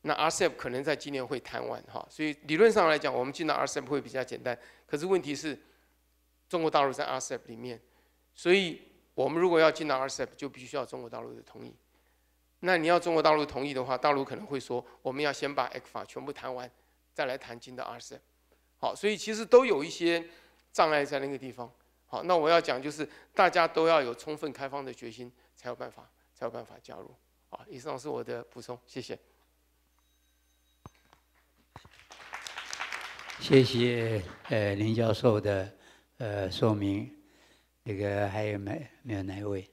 那 RCEP 可能在今年会谈完哈，所以理论上来讲，我们进到 RCEP 会比较简单。可是问题是，中国大陆在 RCEP 里面，所以我们如果要进到 RCEP，就必须要中国大陆的同意。那你要中国大陆同意的话，大陆可能会说，我们要先把 ECFA 全部谈完。再来谈金的二十，好，所以其实都有一些障碍在那个地方。好，那我要讲就是大家都要有充分开放的决心，才有办法，才有办法加入。好，以上是我的补充，谢谢。谢谢，呃，林教授的呃说明，那个还有没没有哪一位？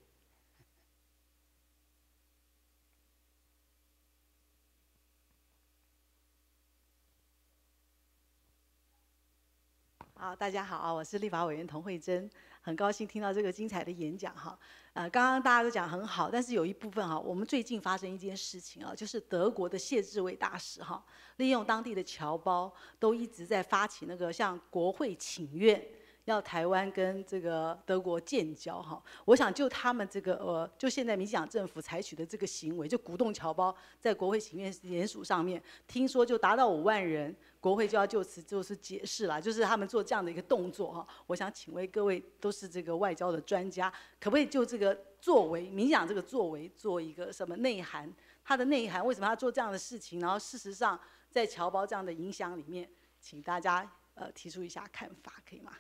好，大家好啊，我是立法委员童慧珍，很高兴听到这个精彩的演讲哈。呃，刚刚大家都讲很好，但是有一部分哈，我们最近发生一件事情啊，就是德国的谢志伟大使哈，利用当地的侨胞都一直在发起那个向国会请愿，要台湾跟这个德国建交哈。我想就他们这个呃，就现在民进党政府采取的这个行为，就鼓动侨胞在国会请愿联署上面，听说就达到五万人。国会就要就此就是解释了，就是他们做这样的一个动作哈。我想请问各位都是这个外交的专家，可不可以就这个作为，冥想这个作为做一个什么内涵？它的内涵为什么要做这样的事情？然后事实上，在侨胞这样的影响里面，请大家呃提出一下看法，可以吗？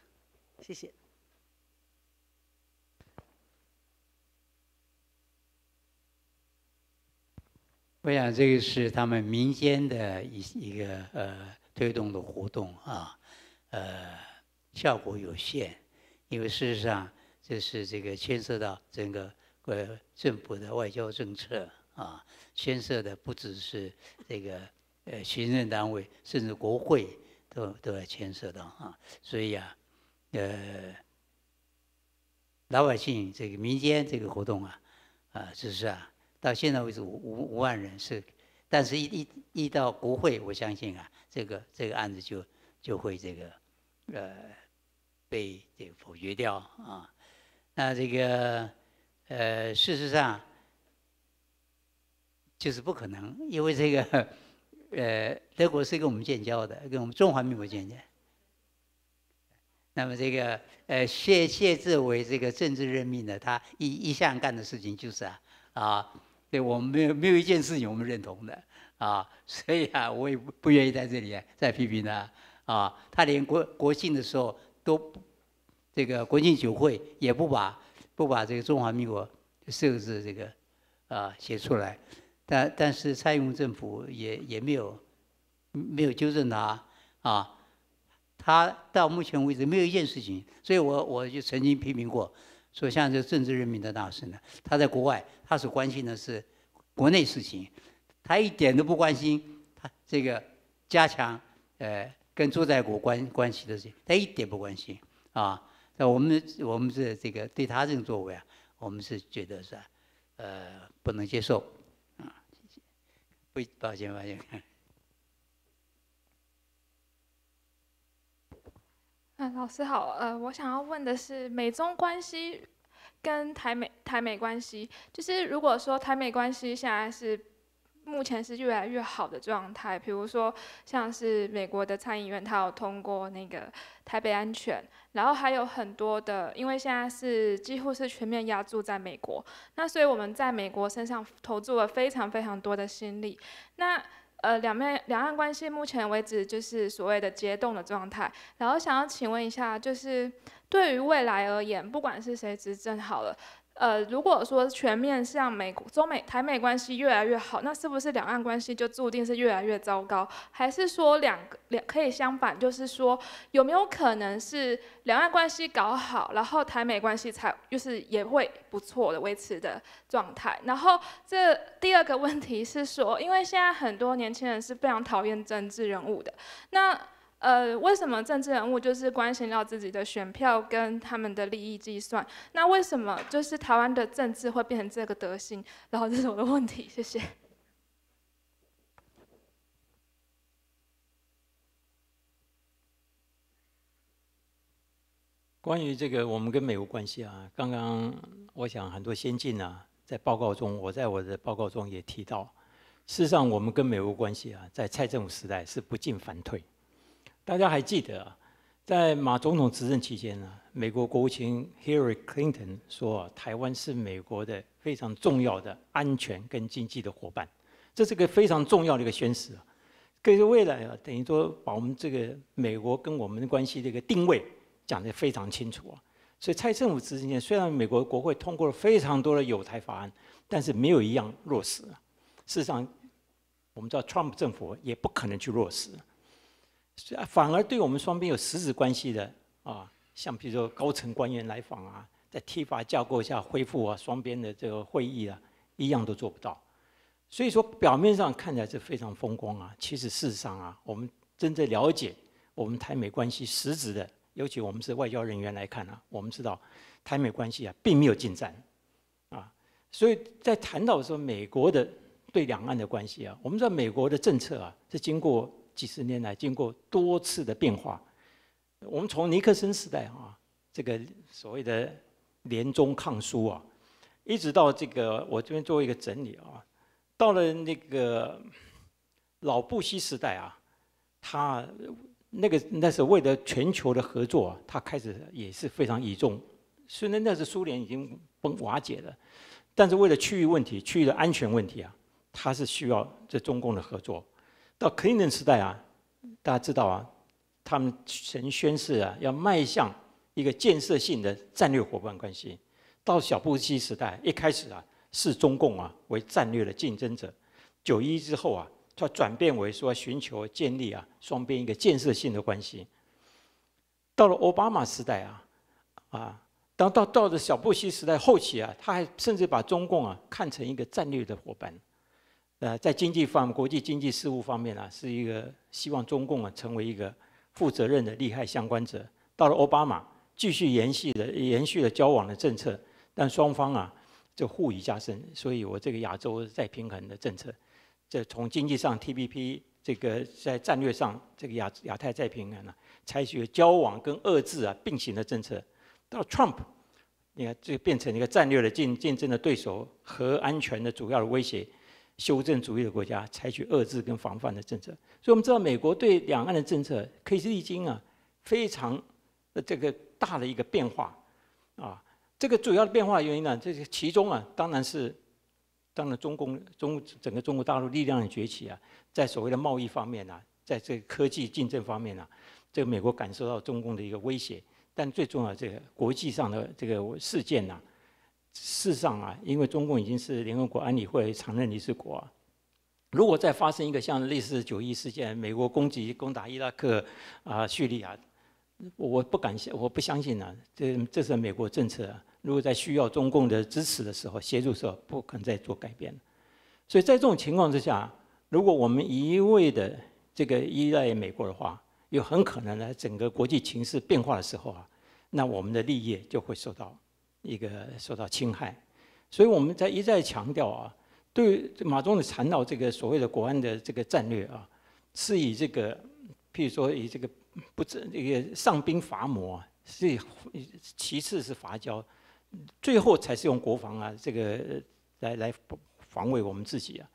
谢谢。我想这个是他们民间的一一个呃。推动的活动啊，呃，效果有限，因为事实上这是这个牵涉到整个呃政府的外交政策啊，牵涉的不只是这个呃行政单位，甚至国会都都要牵涉到啊，所以啊，呃，老百姓这个民间这个活动啊，啊，只是啊，到现在为止五五五万人是。但是一一一到国会，我相信啊，这个这个案子就就会这个呃被这个否决掉啊。那这个呃，事实上就是不可能，因为这个呃，德国是跟我们建交的，跟我们中华民国建交。那么这个呃，谢谢志伟这个政治任命呢，他一一向干的事情就是啊啊。对我们没有没有一件事情我们认同的啊，所以啊，我也不不愿意在这里再批评他啊。他连国国庆的时候都这个国庆酒会也不把不把这个中华民国四个字这个啊写出来，但但是蔡英文政府也也没有没有纠正他啊。他到目前为止没有一件事情，所以我我就曾经批评过。所以，像这政治任命的大师呢，他在国外，他所关心的是国内事情，他一点都不关心他这个加强呃跟主宰国关关系的事情，他一点不关心啊。那我们我们是这个对他这种作为啊，我们是觉得是呃不能接受啊。不，抱歉，抱歉。嗯，老师好，呃，我想要问的是美中关系跟台美台美关系，就是如果说台美关系现在是目前是越来越好的状态，比如说像是美国的参议员它要通过那个台北安全，然后还有很多的，因为现在是几乎是全面压注在美国，那所以我们在美国身上投注了非常非常多的心力，那。呃，两面两岸关系目前为止就是所谓的结冻的状态，然后想要请问一下，就是对于未来而言，不管是谁执政好了。呃，如果说全面向美中美台美关系越来越好，那是不是两岸关系就注定是越来越糟糕？还是说两个两可以相反？就是说有没有可能是两岸关系搞好，然后台美关系才就是也会不错的维持的状态？然后这第二个问题是说，因为现在很多年轻人是非常讨厌政治人物的，那。呃，为什么政治人物就是关心到自己的选票跟他们的利益计算？那为什么就是台湾的政治会变成这个德性？然后这是我的问题，谢谢。关于这个，我们跟美国关系啊，刚刚我想很多先进啊，在报告中，我在我的报告中也提到，事实上，我们跟美国关系啊，在蔡政府时代是不进反退。大家还记得，在马总统执政期间呢，美国国务卿 Hillary Clinton 说：“台湾是美国的非常重要的安全跟经济的伙伴。”这是个非常重要的一个宣示，是未来啊，等于说把我们这个美国跟我们的关系这个定位讲得非常清楚啊。所以蔡政府执政期间，虽然美国国会通过了非常多的有台法案，但是没有一样落实。事实上，我们知道 Trump 政府也不可能去落实。反而对我们双边有实质关系的啊，像比如说高层官员来访啊，在提法架构下恢复啊双边的这个会议啊，一样都做不到。所以说表面上看起来是非常风光啊，其实事实上啊，我们真正了解我们台美关系实质的，尤其我们是外交人员来看呢，我们知道台美关系啊并没有进展啊。所以在谈到说美国的对两岸的关系啊，我们知道美国的政策啊是经过。几十年来，经过多次的变化，我们从尼克森时代啊，这个所谓的联中抗苏啊，一直到这个我这边做一个整理啊，到了那个老布希时代啊，他那个那是为了全球的合作，啊，他开始也是非常倚重。虽然那时苏联已经崩瓦解了，但是为了区域问题、区域的安全问题啊，他是需要这中共的合作。到克林顿时代啊，大家知道啊，他们曾宣誓啊，要迈向一个建设性的战略伙伴关系。到小布希时代一开始啊，视中共啊为战略的竞争者。九一之后啊，他转变为说寻求建立啊双边一个建设性的关系。到了奥巴马时代啊，啊，当到到了小布希时代后期啊，他还甚至把中共啊看成一个战略的伙伴。呃，在经济方、国际经济事务方面呢，是一个希望中共啊成为一个负责任的利害相关者。到了奥巴马，继续延续的延续了交往的政策，但双方啊就互以加深。所以我这个亚洲再平衡的政策，这从经济上 TPP 这个，在战略上这个亚亚太再平衡呢，采取交往跟遏制啊并行的政策。到 Trump，你看这变成一个战略的竞竞争的对手和安全的主要的威胁。修正主义的国家采取遏制跟防范的政策，所以我们知道美国对两岸的政策可以是历经啊非常这个大的一个变化啊，这个主要的变化原因呢，这是其中啊，当然是当然中共中整个中国大陆力量的崛起啊，在所谓的贸易方面呢，在这个科技竞争方面呢，这个美国感受到中共的一个威胁，但最重要这个国际上的这个事件呢。事实上啊，因为中共已经是联合国安理会常任理事国，如果再发生一个像类似九一事件，美国攻击攻打伊拉克啊、叙利亚，我不敢相，我不相信呢。这这是美国政策。如果在需要中共的支持的时候、协助时候，不肯再做改变，所以在这种情况之下，如果我们一味的这个依赖美国的话，又很可能呢，整个国际情势变化的时候啊，那我们的利益就会受到。一个受到侵害，所以我们在一再强调啊，对马中的谈到这个所谓的国安的这个战略啊，是以这个譬如说以这个不这这个上兵伐谋，是其次是伐交，最后才是用国防啊这个来来防卫我们自己啊。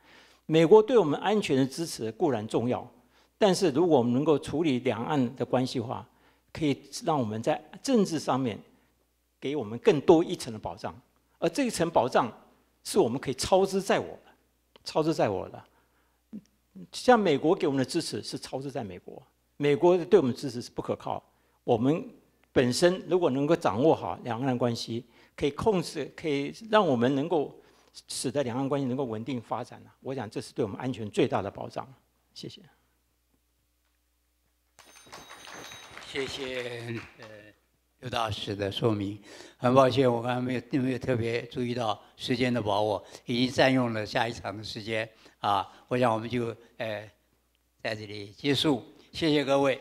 美国对我们安全的支持固然重要，但是如果我们能够处理两岸的关系话，可以让我们在政治上面。给我们更多一层的保障，而这一层保障是我们可以超支在我了，超支在我的。像美国给我们的支持是超支在美国，美国对我们支持是不可靠。我们本身如果能够掌握好两岸关系，可以控制，可以让我们能够使得两岸关系能够稳定发展呢？我想这是对我们安全最大的保障。谢谢。谢谢。有到十的说明，很抱歉，我刚才没有没有特别注意到时间的把握，已经占用了下一场的时间啊，我想我们就呃在这里结束，谢谢各位。